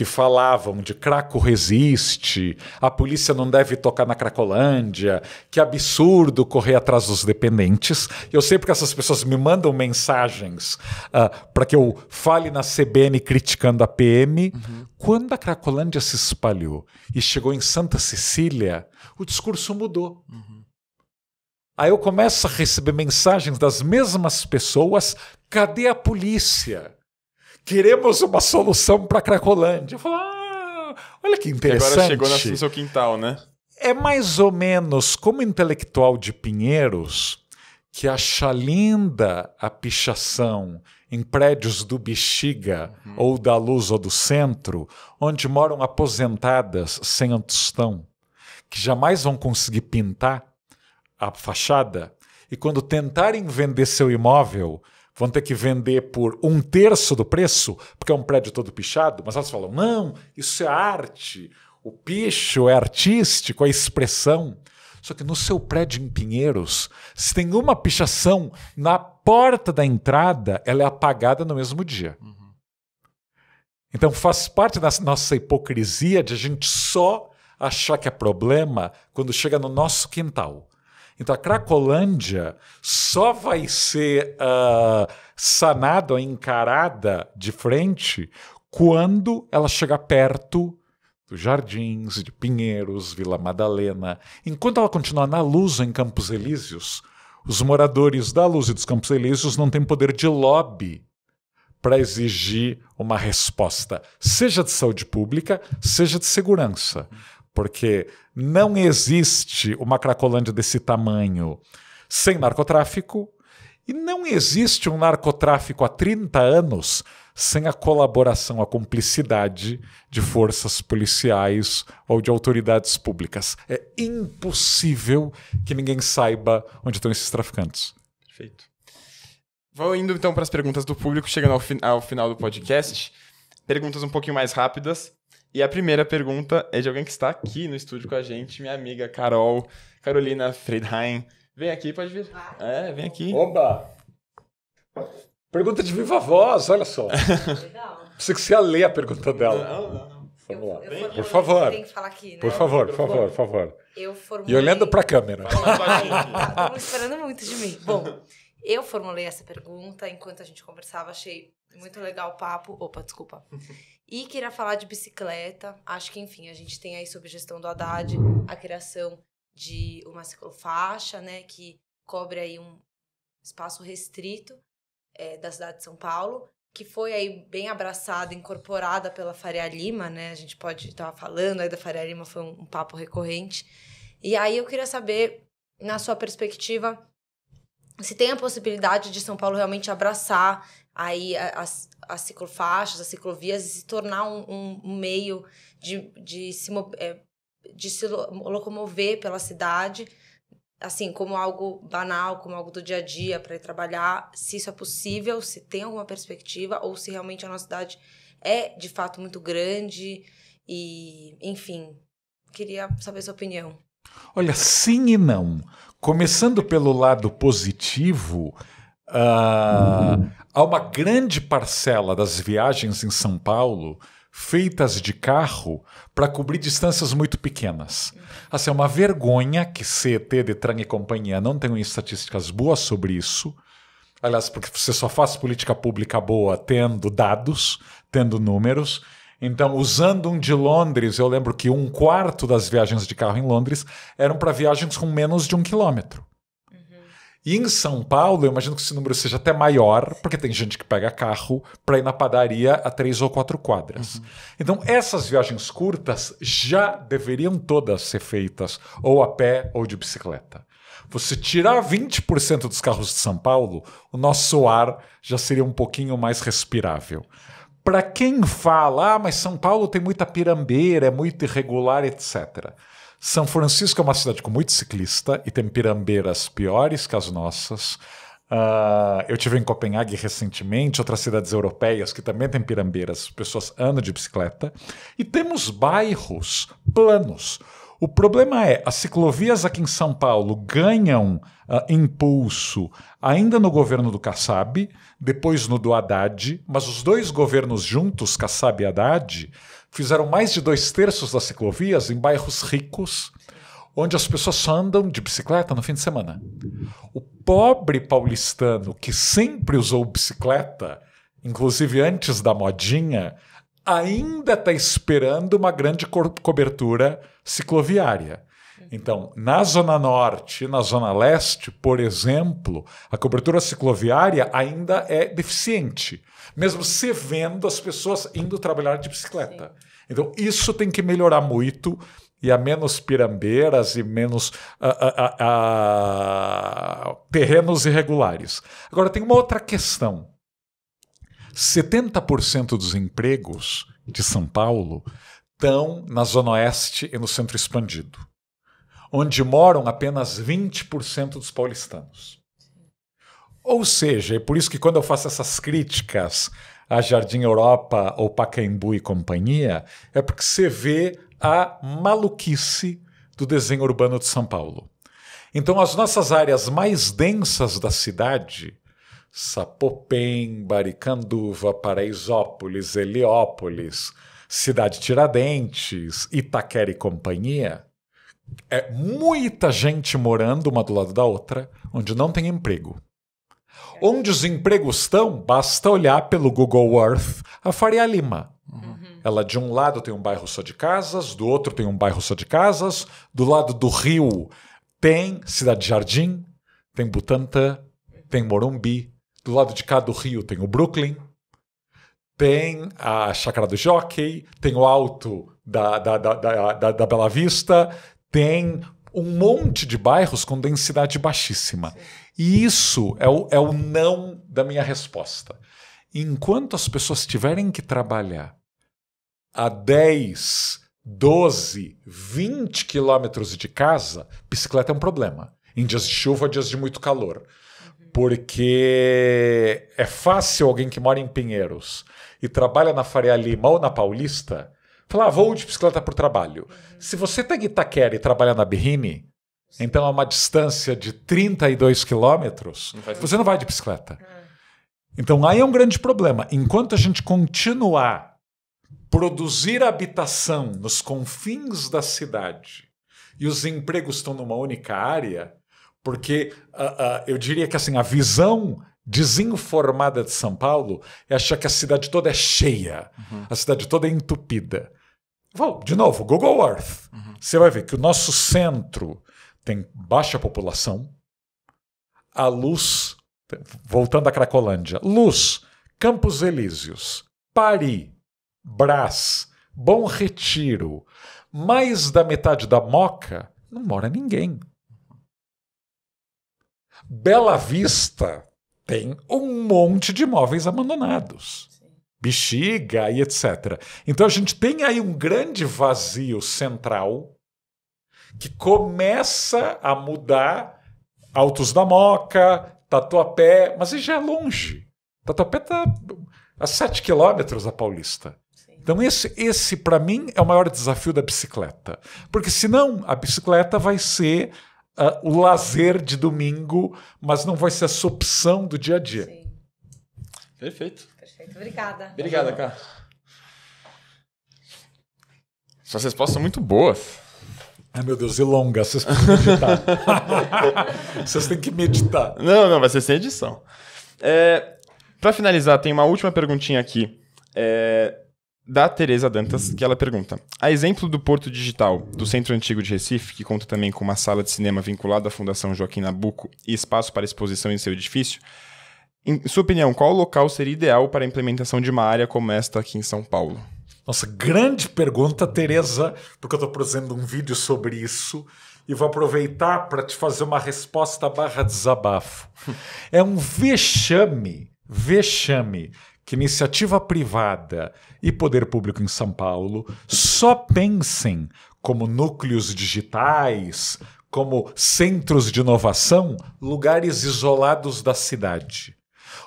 que falavam de craco resiste, a polícia não deve tocar na Cracolândia, que absurdo correr atrás dos dependentes. Eu sei porque essas pessoas me mandam mensagens uh, ah, para que eu fale na CBN criticando a PM. Uhum. Quando a Cracolândia se espalhou e chegou em Santa Cecília, o discurso mudou. Uhum. Aí eu começo a receber mensagens das mesmas pessoas: cadê a polícia? Queremos uma solução para Cracolândia. Eu falo, ah, olha que interessante. agora chegou no seu quintal, né? É mais ou menos como intelectual de Pinheiros que acha linda a pichação em prédios do Bexiga uhum. ou da Luz ou do Centro, onde moram aposentadas sem antostão que jamais vão conseguir pintar a fachada, e quando tentarem vender seu imóvel, vão ter que vender por um terço do preço, porque é um prédio todo pichado, mas elas falam: não, isso é arte, o picho é artístico, é expressão. Só que no seu prédio em Pinheiros, se tem uma pichação na porta da entrada, ela é apagada no mesmo dia. Uhum. Então faz parte da nossa hipocrisia de a gente só achar que é problema quando chega no nosso quintal. Então a Cracolândia só vai ser uh, sanada, encarada de frente, quando ela chegar perto dos Jardins, de Pinheiros, Vila Madalena. Enquanto ela continuar na Luz, em Campos Elíseos, os moradores da Luz e dos Campos Elíseos não têm poder de lobby para exigir uma resposta, seja de saúde pública, seja de segurança porque não existe uma Cracolândia desse tamanho sem narcotráfico e não existe um narcotráfico há 30 anos sem a colaboração, a cumplicidade de forças policiais ou de autoridades públicas. É impossível que ninguém saiba onde estão esses traficantes. Perfeito. Vou indo então para as perguntas do público, chegando ao, ao final do podcast. Perguntas um pouquinho mais rápidas. E a primeira pergunta é de alguém que está aqui no estúdio com a gente, minha amiga Carol, Carolina Friedheim. Vem aqui, pode vir. Ah. É, vem aqui. Oba! Pergunta de viva voz, olha só. Legal. Preciso que você a lê a pergunta dela. Não, não, não. Vamos lá. Eu, eu por favor. Aqui, né? Por favor, por favor, por favor. Eu formulei... E olhando para a câmera. Estão esperando muito de mim. Bom, eu formulei essa pergunta enquanto a gente conversava, achei muito legal o papo. Opa, desculpa e queria falar de bicicleta. Acho que, enfim, a gente tem aí sob gestão do Haddad a criação de uma ciclofaixa, né, que cobre aí um espaço restrito é, da cidade de São Paulo, que foi aí bem abraçada, incorporada pela Faria Lima, né? A gente pode estar falando aí da Faria Lima, foi um, um papo recorrente. E aí eu queria saber, na sua perspectiva, se tem a possibilidade de São Paulo realmente abraçar aí as, as ciclofaixas, as ciclovias, se tornar um, um meio de, de, se, é, de se locomover pela cidade, assim, como algo banal, como algo do dia a dia, para ir trabalhar, se isso é possível, se tem alguma perspectiva, ou se realmente a nossa cidade é, de fato, muito grande, e, enfim, queria saber sua opinião. Olha, sim e não. Começando pelo lado positivo, uh, uhum há uma grande parcela das viagens em São Paulo feitas de carro para cobrir distâncias muito pequenas. Assim, é uma vergonha que CET, Detran e companhia não tenham estatísticas boas sobre isso. Aliás, porque você só faz política pública boa tendo dados, tendo números. Então, usando um de Londres, eu lembro que um quarto das viagens de carro em Londres eram para viagens com menos de um quilômetro. E em São Paulo, eu imagino que esse número seja até maior, porque tem gente que pega carro para ir na padaria a três ou quatro quadras. Uhum. Então, essas viagens curtas já deveriam todas ser feitas ou a pé ou de bicicleta. Você tirar 20% dos carros de São Paulo, o nosso ar já seria um pouquinho mais respirável. Para quem fala, ah, mas São Paulo tem muita pirambeira, é muito irregular, etc. São Francisco é uma cidade com muito ciclista e tem pirambeiras piores que as nossas. Uh, eu tive em Copenhague recentemente, outras cidades europeias que também têm pirambeiras, pessoas andam de bicicleta. E temos bairros planos. O problema é, as ciclovias aqui em São Paulo ganham uh, impulso ainda no governo do Kassab, depois no do Haddad, mas os dois governos juntos, Kassab e Haddad, fizeram mais de dois terços das ciclovias em bairros ricos, onde as pessoas andam de bicicleta no fim de semana. O pobre paulistano que sempre usou bicicleta, inclusive antes da modinha, ainda está esperando uma grande co cobertura cicloviária. Então, na Zona Norte, na Zona Leste, por exemplo, a cobertura cicloviária ainda é deficiente. Mesmo se vendo as pessoas indo trabalhar de bicicleta. Sim. Então, isso tem que melhorar muito e há menos pirambeiras e menos terrenos irregulares. Agora, tem uma outra questão. 70% dos empregos de São Paulo estão na Zona Oeste e no Centro Expandido onde moram apenas 20% dos paulistanos. Ou seja, é por isso que quando eu faço essas críticas a Jardim Europa ou Pacaembu e companhia, é porque você vê a maluquice do desenho urbano de São Paulo. Então, as nossas áreas mais densas da cidade, Sapopem, Baricanduva, Paraisópolis, Heliópolis, Cidade Tiradentes, Itaquera e companhia, é muita gente morando uma do lado da outra, onde não tem emprego. É. Onde os empregos estão, basta olhar pelo Google Earth a Faria Lima. Uhum. Ela de um lado tem um bairro só de casas, do outro tem um bairro só de casas, do lado do rio tem Cidade Jardim, tem Butantã, tem Morumbi, do lado de cá do rio tem o Brooklyn, tem a Chácara do Jockey, tem o Alto da, da, da, da, da Bela Vista, tem um monte de bairros com densidade baixíssima. E isso é o, é o não da minha resposta. Enquanto as pessoas tiverem que trabalhar a 10, 12, 20 quilômetros de casa, bicicleta é um problema. Em dias de chuva, dias de muito calor. Porque é fácil alguém que mora em Pinheiros e trabalha na Faria Lima ou na Paulista Falar, ah, vou de bicicleta para o trabalho. Se você está em Itaquera e trabalha na Berrini, então a é uma distância de 32 quilômetros, você não vai de bicicleta. É. Então aí é um grande problema. Enquanto a gente continuar produzir habitação nos confins da cidade e os empregos estão numa única área, porque uh, uh, eu diria que assim a visão desinformada de São Paulo é achar que a cidade toda é cheia, uhum. a cidade toda é entupida. Vou, de novo, Google Earth. Uhum. Você vai ver que o nosso centro tem baixa população, a luz, voltando à Cracolândia, luz, Campos Elíseos, Paris, Brás, Bom Retiro, mais da metade da Moca, não mora ninguém. Bela Vista tem um monte de imóveis abandonados bexiga e etc. Então a gente tem aí um grande vazio central que começa a mudar Altos da Moca, Tatuapé, mas já é longe. Tatuapé está a 7 quilômetros da Paulista. Então esse, esse para mim é o maior desafio da bicicleta, porque senão a bicicleta vai ser uh, o lazer de domingo, mas não vai ser a sua opção do dia a dia. Sim. Perfeito. Perfeito. Obrigada. Obrigada, Cá. Suas respostas são muito boas. Ai, meu Deus, e longa. Vocês têm que meditar. vocês têm que meditar. Não, não, vai ser sem edição. É, para finalizar, tem uma última perguntinha aqui. É, da Tereza Dantas, que ela pergunta: A exemplo do Porto Digital, do Centro Antigo de Recife, que conta também com uma sala de cinema vinculada à Fundação Joaquim Nabuco e espaço para exposição em seu edifício, em sua opinião, qual local seria ideal para a implementação de uma área como esta aqui em São Paulo? Nossa, grande pergunta, Tereza, porque eu estou produzindo um vídeo sobre isso e vou aproveitar para te fazer uma resposta barra desabafo. É um vexame, vexame, que iniciativa privada e poder público em São Paulo só pensem como núcleos digitais, como centros de inovação, lugares isolados da cidade.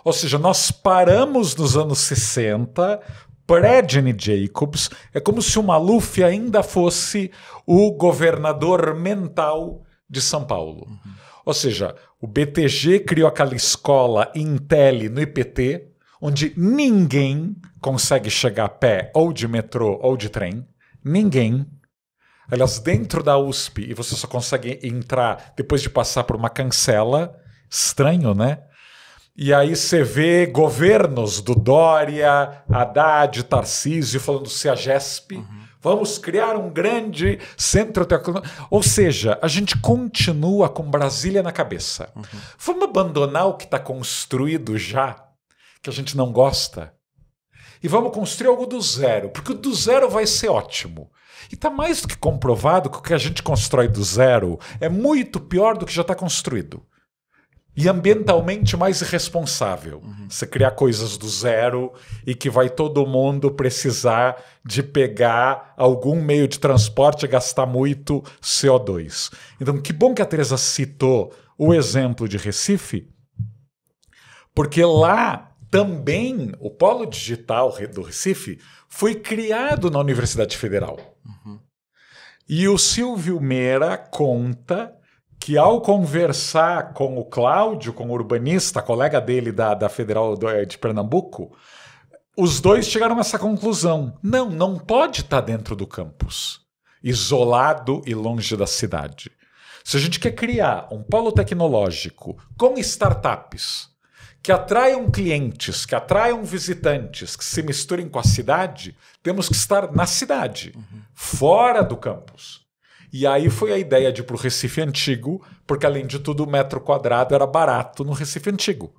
Ou seja, nós paramos nos anos 60 pré-Jenny Jacobs, é como se o Maluf ainda fosse o governador mental de São Paulo. Uhum. Ou seja, o BTG criou aquela escola Intel no IPT, onde ninguém consegue chegar a pé ou de metrô ou de trem, ninguém. Aliás, dentro da USP, e você só consegue entrar depois de passar por uma cancela, estranho, né? E aí você vê governos do Dória, Haddad, Tarcísio falando se a GESP. Uhum. Vamos criar um grande centro tecnológico. Ou seja, a gente continua com Brasília na cabeça. Uhum. Vamos abandonar o que está construído já, que a gente não gosta, e vamos construir algo do zero, porque o do zero vai ser ótimo. E está mais do que comprovado que o que a gente constrói do zero é muito pior do que já está construído e ambientalmente mais responsável. Uhum. Você criar coisas do zero e que vai todo mundo precisar de pegar algum meio de transporte e gastar muito CO2. Então, que bom que a Teresa citou o exemplo de Recife, porque lá também o polo digital do Recife foi criado na Universidade Federal. Uhum. E o Silvio Meira conta que ao conversar com o Cláudio, com o urbanista, colega dele da, da Federal eh, de Pernambuco, os dois chegaram a essa conclusão. Não, não pode estar tá dentro do campus, isolado e longe da cidade. Se a gente quer criar um polo tecnológico com startups que atraiam clientes, que atraiam visitantes, que se misturem com a cidade, temos que estar na cidade, uhum. fora do campus. E aí foi a ideia de ir para o Recife Antigo, porque além de tudo o metro quadrado era barato no Recife Antigo.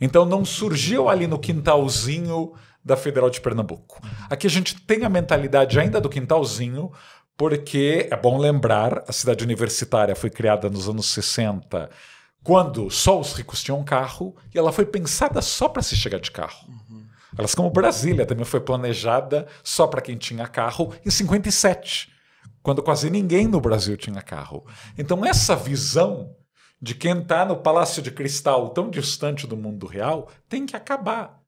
Então não surgiu ali no quintalzinho da Federal de Pernambuco. Aqui a gente tem a mentalidade ainda do quintalzinho, porque é bom lembrar, a cidade universitária foi criada nos anos 60, quando só os ricos tinham carro, e ela foi pensada só para se chegar de carro. Uhum. Elas como Brasília também foi planejada só para quem tinha carro em 57 quando quase ninguém no Brasil tinha carro. Então, essa visão de quem está no Palácio de Cristal, tão distante do mundo real, tem que acabar.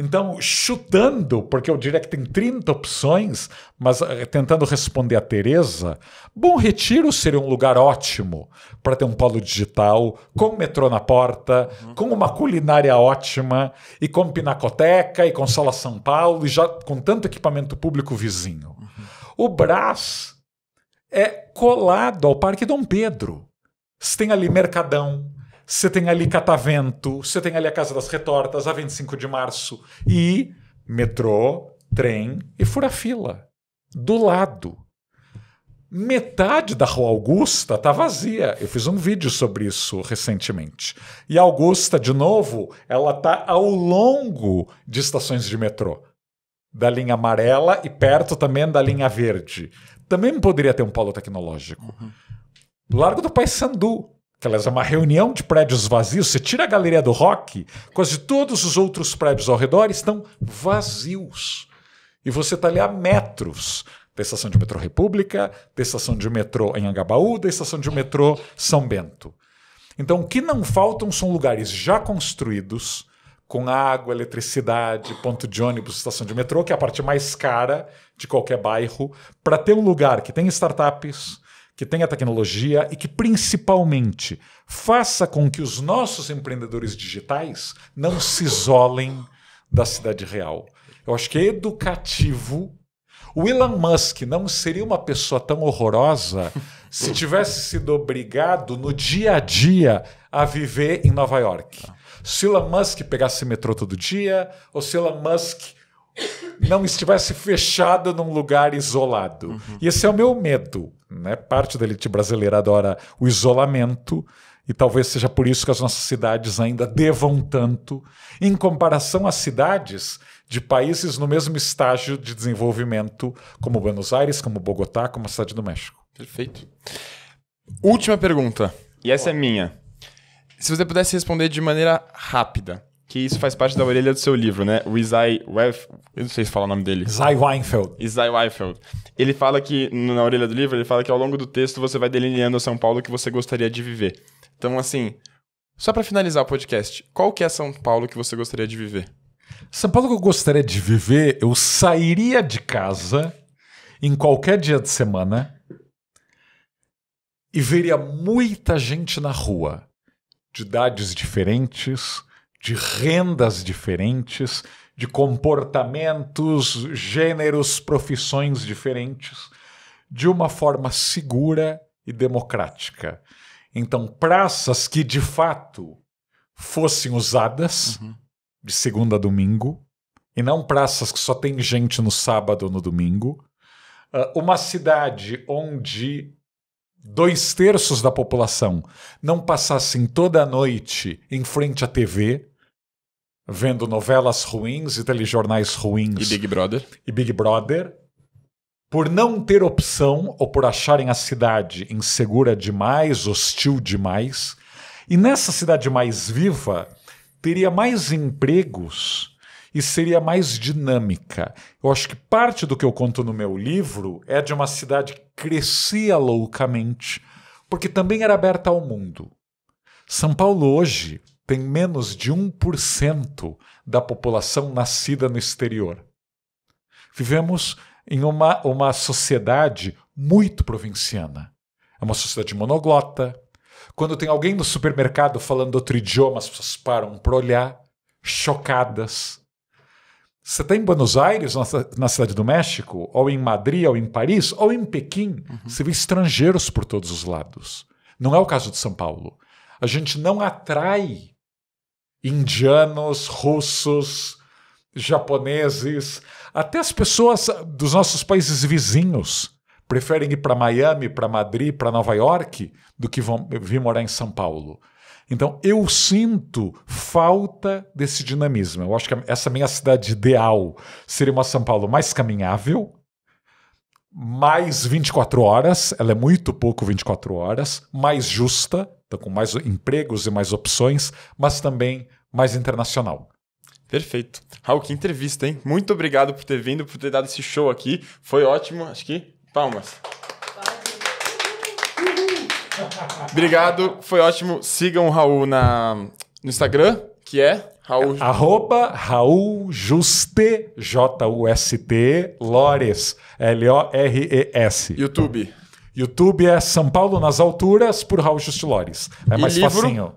Então, chutando, porque eu diria que tem 30 opções, mas eh, tentando responder a Tereza, Bom Retiro seria um lugar ótimo para ter um polo digital, com metrô na porta, uhum. com uma culinária ótima, e com pinacoteca, e com Sala São Paulo, e já com tanto equipamento público vizinho. Uhum. O Brás é colado ao Parque Dom Pedro. Você tem ali Mercadão, você tem ali Catavento, você tem ali a Casa das Retortas, a 25 de Março, e metrô, trem e fura-fila. Do lado. Metade da Rua Augusta está vazia. Eu fiz um vídeo sobre isso recentemente. E a Augusta, de novo, ela está ao longo de estações de metrô da linha amarela e perto também da linha verde também poderia ter um polo tecnológico. Uhum. Largo do Sandu que aliás é uma reunião de prédios vazios, você tira a galeria do rock, quase todos os outros prédios ao redor estão vazios. E você está ali a metros da estação de metrô República, da estação de metrô em Angabaú, da estação de metrô São Bento. Então, o que não faltam são lugares já construídos, com água, eletricidade, ponto de ônibus, estação de metrô, que é a parte mais cara de qualquer bairro, para ter um lugar que tem startups, que tenha tecnologia e que principalmente faça com que os nossos empreendedores digitais não se isolem da cidade real. Eu acho que é educativo. O Elon Musk não seria uma pessoa tão horrorosa se tivesse sido obrigado no dia a dia a viver em Nova York se Elon Musk pegasse metrô todo dia, ou se Elon Musk não estivesse fechado num lugar isolado. Uhum. E esse é o meu medo. Né? Parte da elite brasileira adora o isolamento, e talvez seja por isso que as nossas cidades ainda devam tanto, em comparação às cidades de países no mesmo estágio de desenvolvimento, como Buenos Aires, como Bogotá, como a Cidade do México. Perfeito. Última pergunta, e essa é minha. Se você pudesse responder de maneira rápida, que isso faz parte da orelha do seu livro, né? O Isai Wef... Eu não sei se fala o nome dele. Isai Weinfeld. Isai Weinfeld. Ele fala que, na orelha do livro, ele fala que ao longo do texto você vai delineando São Paulo que você gostaria de viver. Então, assim, só para finalizar o podcast, qual que é São Paulo que você gostaria de viver? São Paulo que eu gostaria de viver, eu sairia de casa em qualquer dia de semana e veria muita gente na rua de idades diferentes, de rendas diferentes, de comportamentos, gêneros, profissões diferentes, de uma forma segura e democrática. Então, praças que de fato fossem usadas uhum. de segunda a domingo, e não praças que só tem gente no sábado ou no domingo. Uh, uma cidade onde dois terços da população não passassem toda a noite em frente à TV, vendo novelas ruins e telejornais ruins. E Big Brother. E Big Brother. Por não ter opção ou por acharem a cidade insegura demais, hostil demais. E nessa cidade mais viva, teria mais empregos e seria mais dinâmica. Eu acho que parte do que eu conto no meu livro é de uma cidade que crescia loucamente, porque também era aberta ao mundo. São Paulo hoje tem menos de 1% da população nascida no exterior. Vivemos em uma, uma sociedade muito provinciana. É uma sociedade monoglota. Quando tem alguém no supermercado falando outro idioma, as pessoas param para olhar, chocadas. Você está em Buenos Aires, na cidade do México, ou em Madrid, ou em Paris, ou em Pequim, uhum. você vê estrangeiros por todos os lados. Não é o caso de São Paulo. A gente não atrai indianos, russos, japoneses, até as pessoas dos nossos países vizinhos preferem ir para Miami, para Madrid, para Nova York do que vão vir morar em São Paulo. Então eu sinto falta desse dinamismo. Eu acho que essa minha cidade ideal seria uma São Paulo mais caminhável, mais 24 horas, ela é muito pouco 24 horas, mais justa, então com mais empregos e mais opções, mas também mais internacional. Perfeito. Raul, que entrevista, hein? Muito obrigado por ter vindo, por ter dado esse show aqui. Foi ótimo, acho que palmas. Obrigado, foi ótimo. Sigam o Raul na, no Instagram, que é Raul... Arroba Raul Juste, J-U-S-T, Lores, L-O-R-E-S. YouTube. YouTube é São Paulo nas Alturas por Raul Juste Lores. É mais e facinho.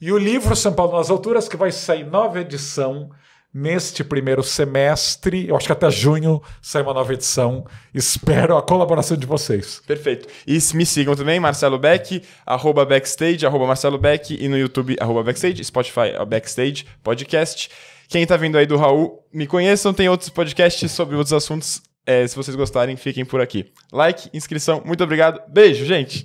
E o livro São Paulo nas Alturas, que vai sair nova edição neste primeiro semestre. Eu acho que até junho sai uma nova edição. Espero a colaboração de vocês. Perfeito. E me sigam também, Marcelo Beck, arroba backstage, arroba Marcelo Beck, e no YouTube, arroba backstage, Spotify, é backstage, podcast. Quem tá vindo aí do Raul, me conheçam, tem outros podcasts sobre outros assuntos. É, se vocês gostarem, fiquem por aqui. Like, inscrição, muito obrigado. Beijo, gente!